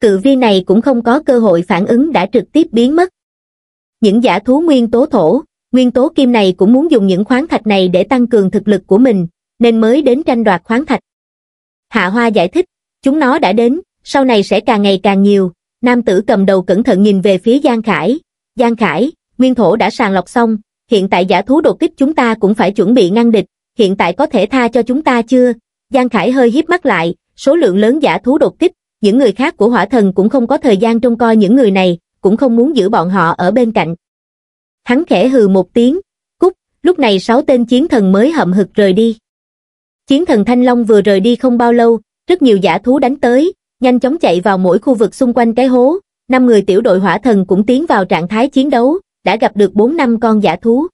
Cự vi này cũng không có cơ hội phản ứng đã trực tiếp biến mất. Những giả thú nguyên tố thổ, nguyên tố kim này cũng muốn dùng những khoáng thạch này để tăng cường thực lực của mình, nên mới đến tranh đoạt khoáng thạch. Hạ Hoa giải thích, chúng nó đã đến, sau này sẽ càng ngày càng nhiều. Nam tử cầm đầu cẩn thận nhìn về phía Giang Khải. Giang Khải, nguyên thổ đã sàng lọc xong, hiện tại giả thú đột kích chúng ta cũng phải chuẩn bị ngăn địch, hiện tại có thể tha cho chúng ta chưa? Giang Khải hơi hiếp mắt lại, số lượng lớn giả thú đột kích, những người khác của hỏa thần cũng không có thời gian trông coi những người này, cũng không muốn giữ bọn họ ở bên cạnh. Hắn khẽ hừ một tiếng, cúc, lúc này sáu tên chiến thần mới hậm hực rời đi. Chiến thần Thanh Long vừa rời đi không bao lâu, rất nhiều giả thú đánh tới, nhanh chóng chạy vào mỗi khu vực xung quanh cái hố, năm người tiểu đội hỏa thần cũng tiến vào trạng thái chiến đấu, đã gặp được bốn năm con giả thú.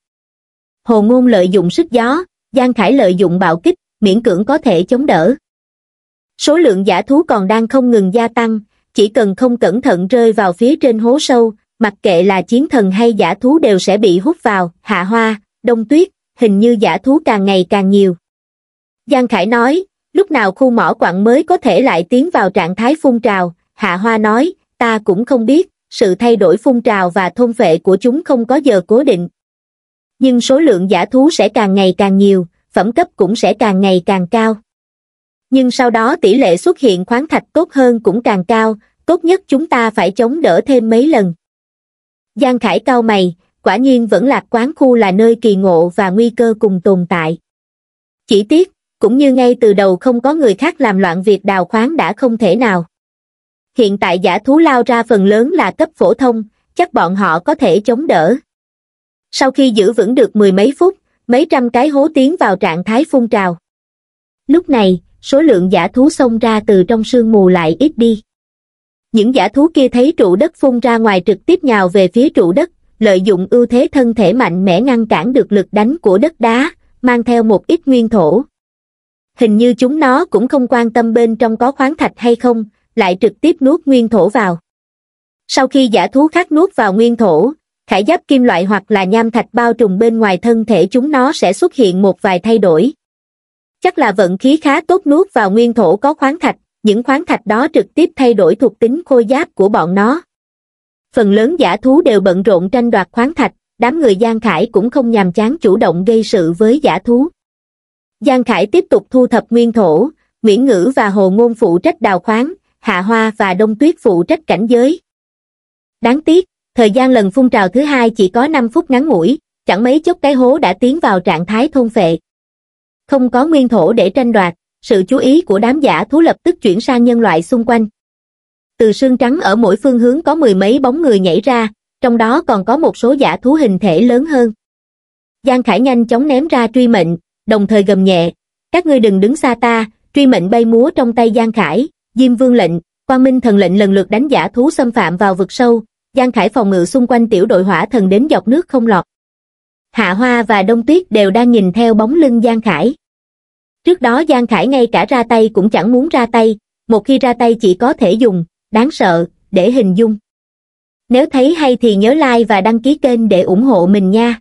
Hồ Ngôn lợi dụng sức gió, giang khải lợi dụng bạo kích miễn cưỡng có thể chống đỡ số lượng giả thú còn đang không ngừng gia tăng chỉ cần không cẩn thận rơi vào phía trên hố sâu mặc kệ là chiến thần hay giả thú đều sẽ bị hút vào hạ hoa đông tuyết hình như giả thú càng ngày càng nhiều giang khải nói lúc nào khu mỏ quặng mới có thể lại tiến vào trạng thái phun trào hạ hoa nói ta cũng không biết sự thay đổi phun trào và thôn vệ của chúng không có giờ cố định nhưng số lượng giả thú sẽ càng ngày càng nhiều, phẩm cấp cũng sẽ càng ngày càng cao. Nhưng sau đó tỷ lệ xuất hiện khoáng thạch tốt hơn cũng càng cao, tốt nhất chúng ta phải chống đỡ thêm mấy lần. Giang Khải cao mày, quả nhiên vẫn lạc quán khu là nơi kỳ ngộ và nguy cơ cùng tồn tại. Chỉ tiếc, cũng như ngay từ đầu không có người khác làm loạn việc đào khoáng đã không thể nào. Hiện tại giả thú lao ra phần lớn là cấp phổ thông, chắc bọn họ có thể chống đỡ sau khi giữ vững được mười mấy phút mấy trăm cái hố tiến vào trạng thái phun trào lúc này số lượng giả thú xông ra từ trong sương mù lại ít đi những giả thú kia thấy trụ đất phun ra ngoài trực tiếp nhào về phía trụ đất lợi dụng ưu thế thân thể mạnh mẽ ngăn cản được lực đánh của đất đá mang theo một ít nguyên thổ hình như chúng nó cũng không quan tâm bên trong có khoáng thạch hay không lại trực tiếp nuốt nguyên thổ vào sau khi giả thú khác nuốt vào nguyên thổ khải giáp kim loại hoặc là nham thạch bao trùm bên ngoài thân thể chúng nó sẽ xuất hiện một vài thay đổi chắc là vận khí khá tốt nuốt vào nguyên thổ có khoáng thạch những khoáng thạch đó trực tiếp thay đổi thuộc tính khôi giáp của bọn nó phần lớn giả thú đều bận rộn tranh đoạt khoáng thạch đám người giang khải cũng không nhàm chán chủ động gây sự với giả thú giang khải tiếp tục thu thập nguyên thổ nguyễn ngữ và hồ ngôn phụ trách đào khoáng hạ hoa và đông tuyết phụ trách cảnh giới đáng tiếc thời gian lần phun trào thứ hai chỉ có 5 phút ngắn ngủi, chẳng mấy chốc cái hố đã tiến vào trạng thái thôn phệ. Không có nguyên thổ để tranh đoạt, sự chú ý của đám giả thú lập tức chuyển sang nhân loại xung quanh. Từ xương trắng ở mỗi phương hướng có mười mấy bóng người nhảy ra, trong đó còn có một số giả thú hình thể lớn hơn. Giang Khải nhanh chóng ném ra truy mệnh, đồng thời gầm nhẹ, các ngươi đừng đứng xa ta, truy mệnh bay múa trong tay Giang Khải, Diêm Vương lệnh, Quang Minh thần lệnh lần lượt đánh giả thú xâm phạm vào vực sâu, Giang Khải phòng ngự xung quanh tiểu đội hỏa thần đến dọc nước không lọt. Hạ Hoa và Đông Tuyết đều đang nhìn theo bóng lưng Giang Khải. Trước đó Giang Khải ngay cả ra tay cũng chẳng muốn ra tay, một khi ra tay chỉ có thể dùng, đáng sợ, để hình dung. Nếu thấy hay thì nhớ like và đăng ký kênh để ủng hộ mình nha.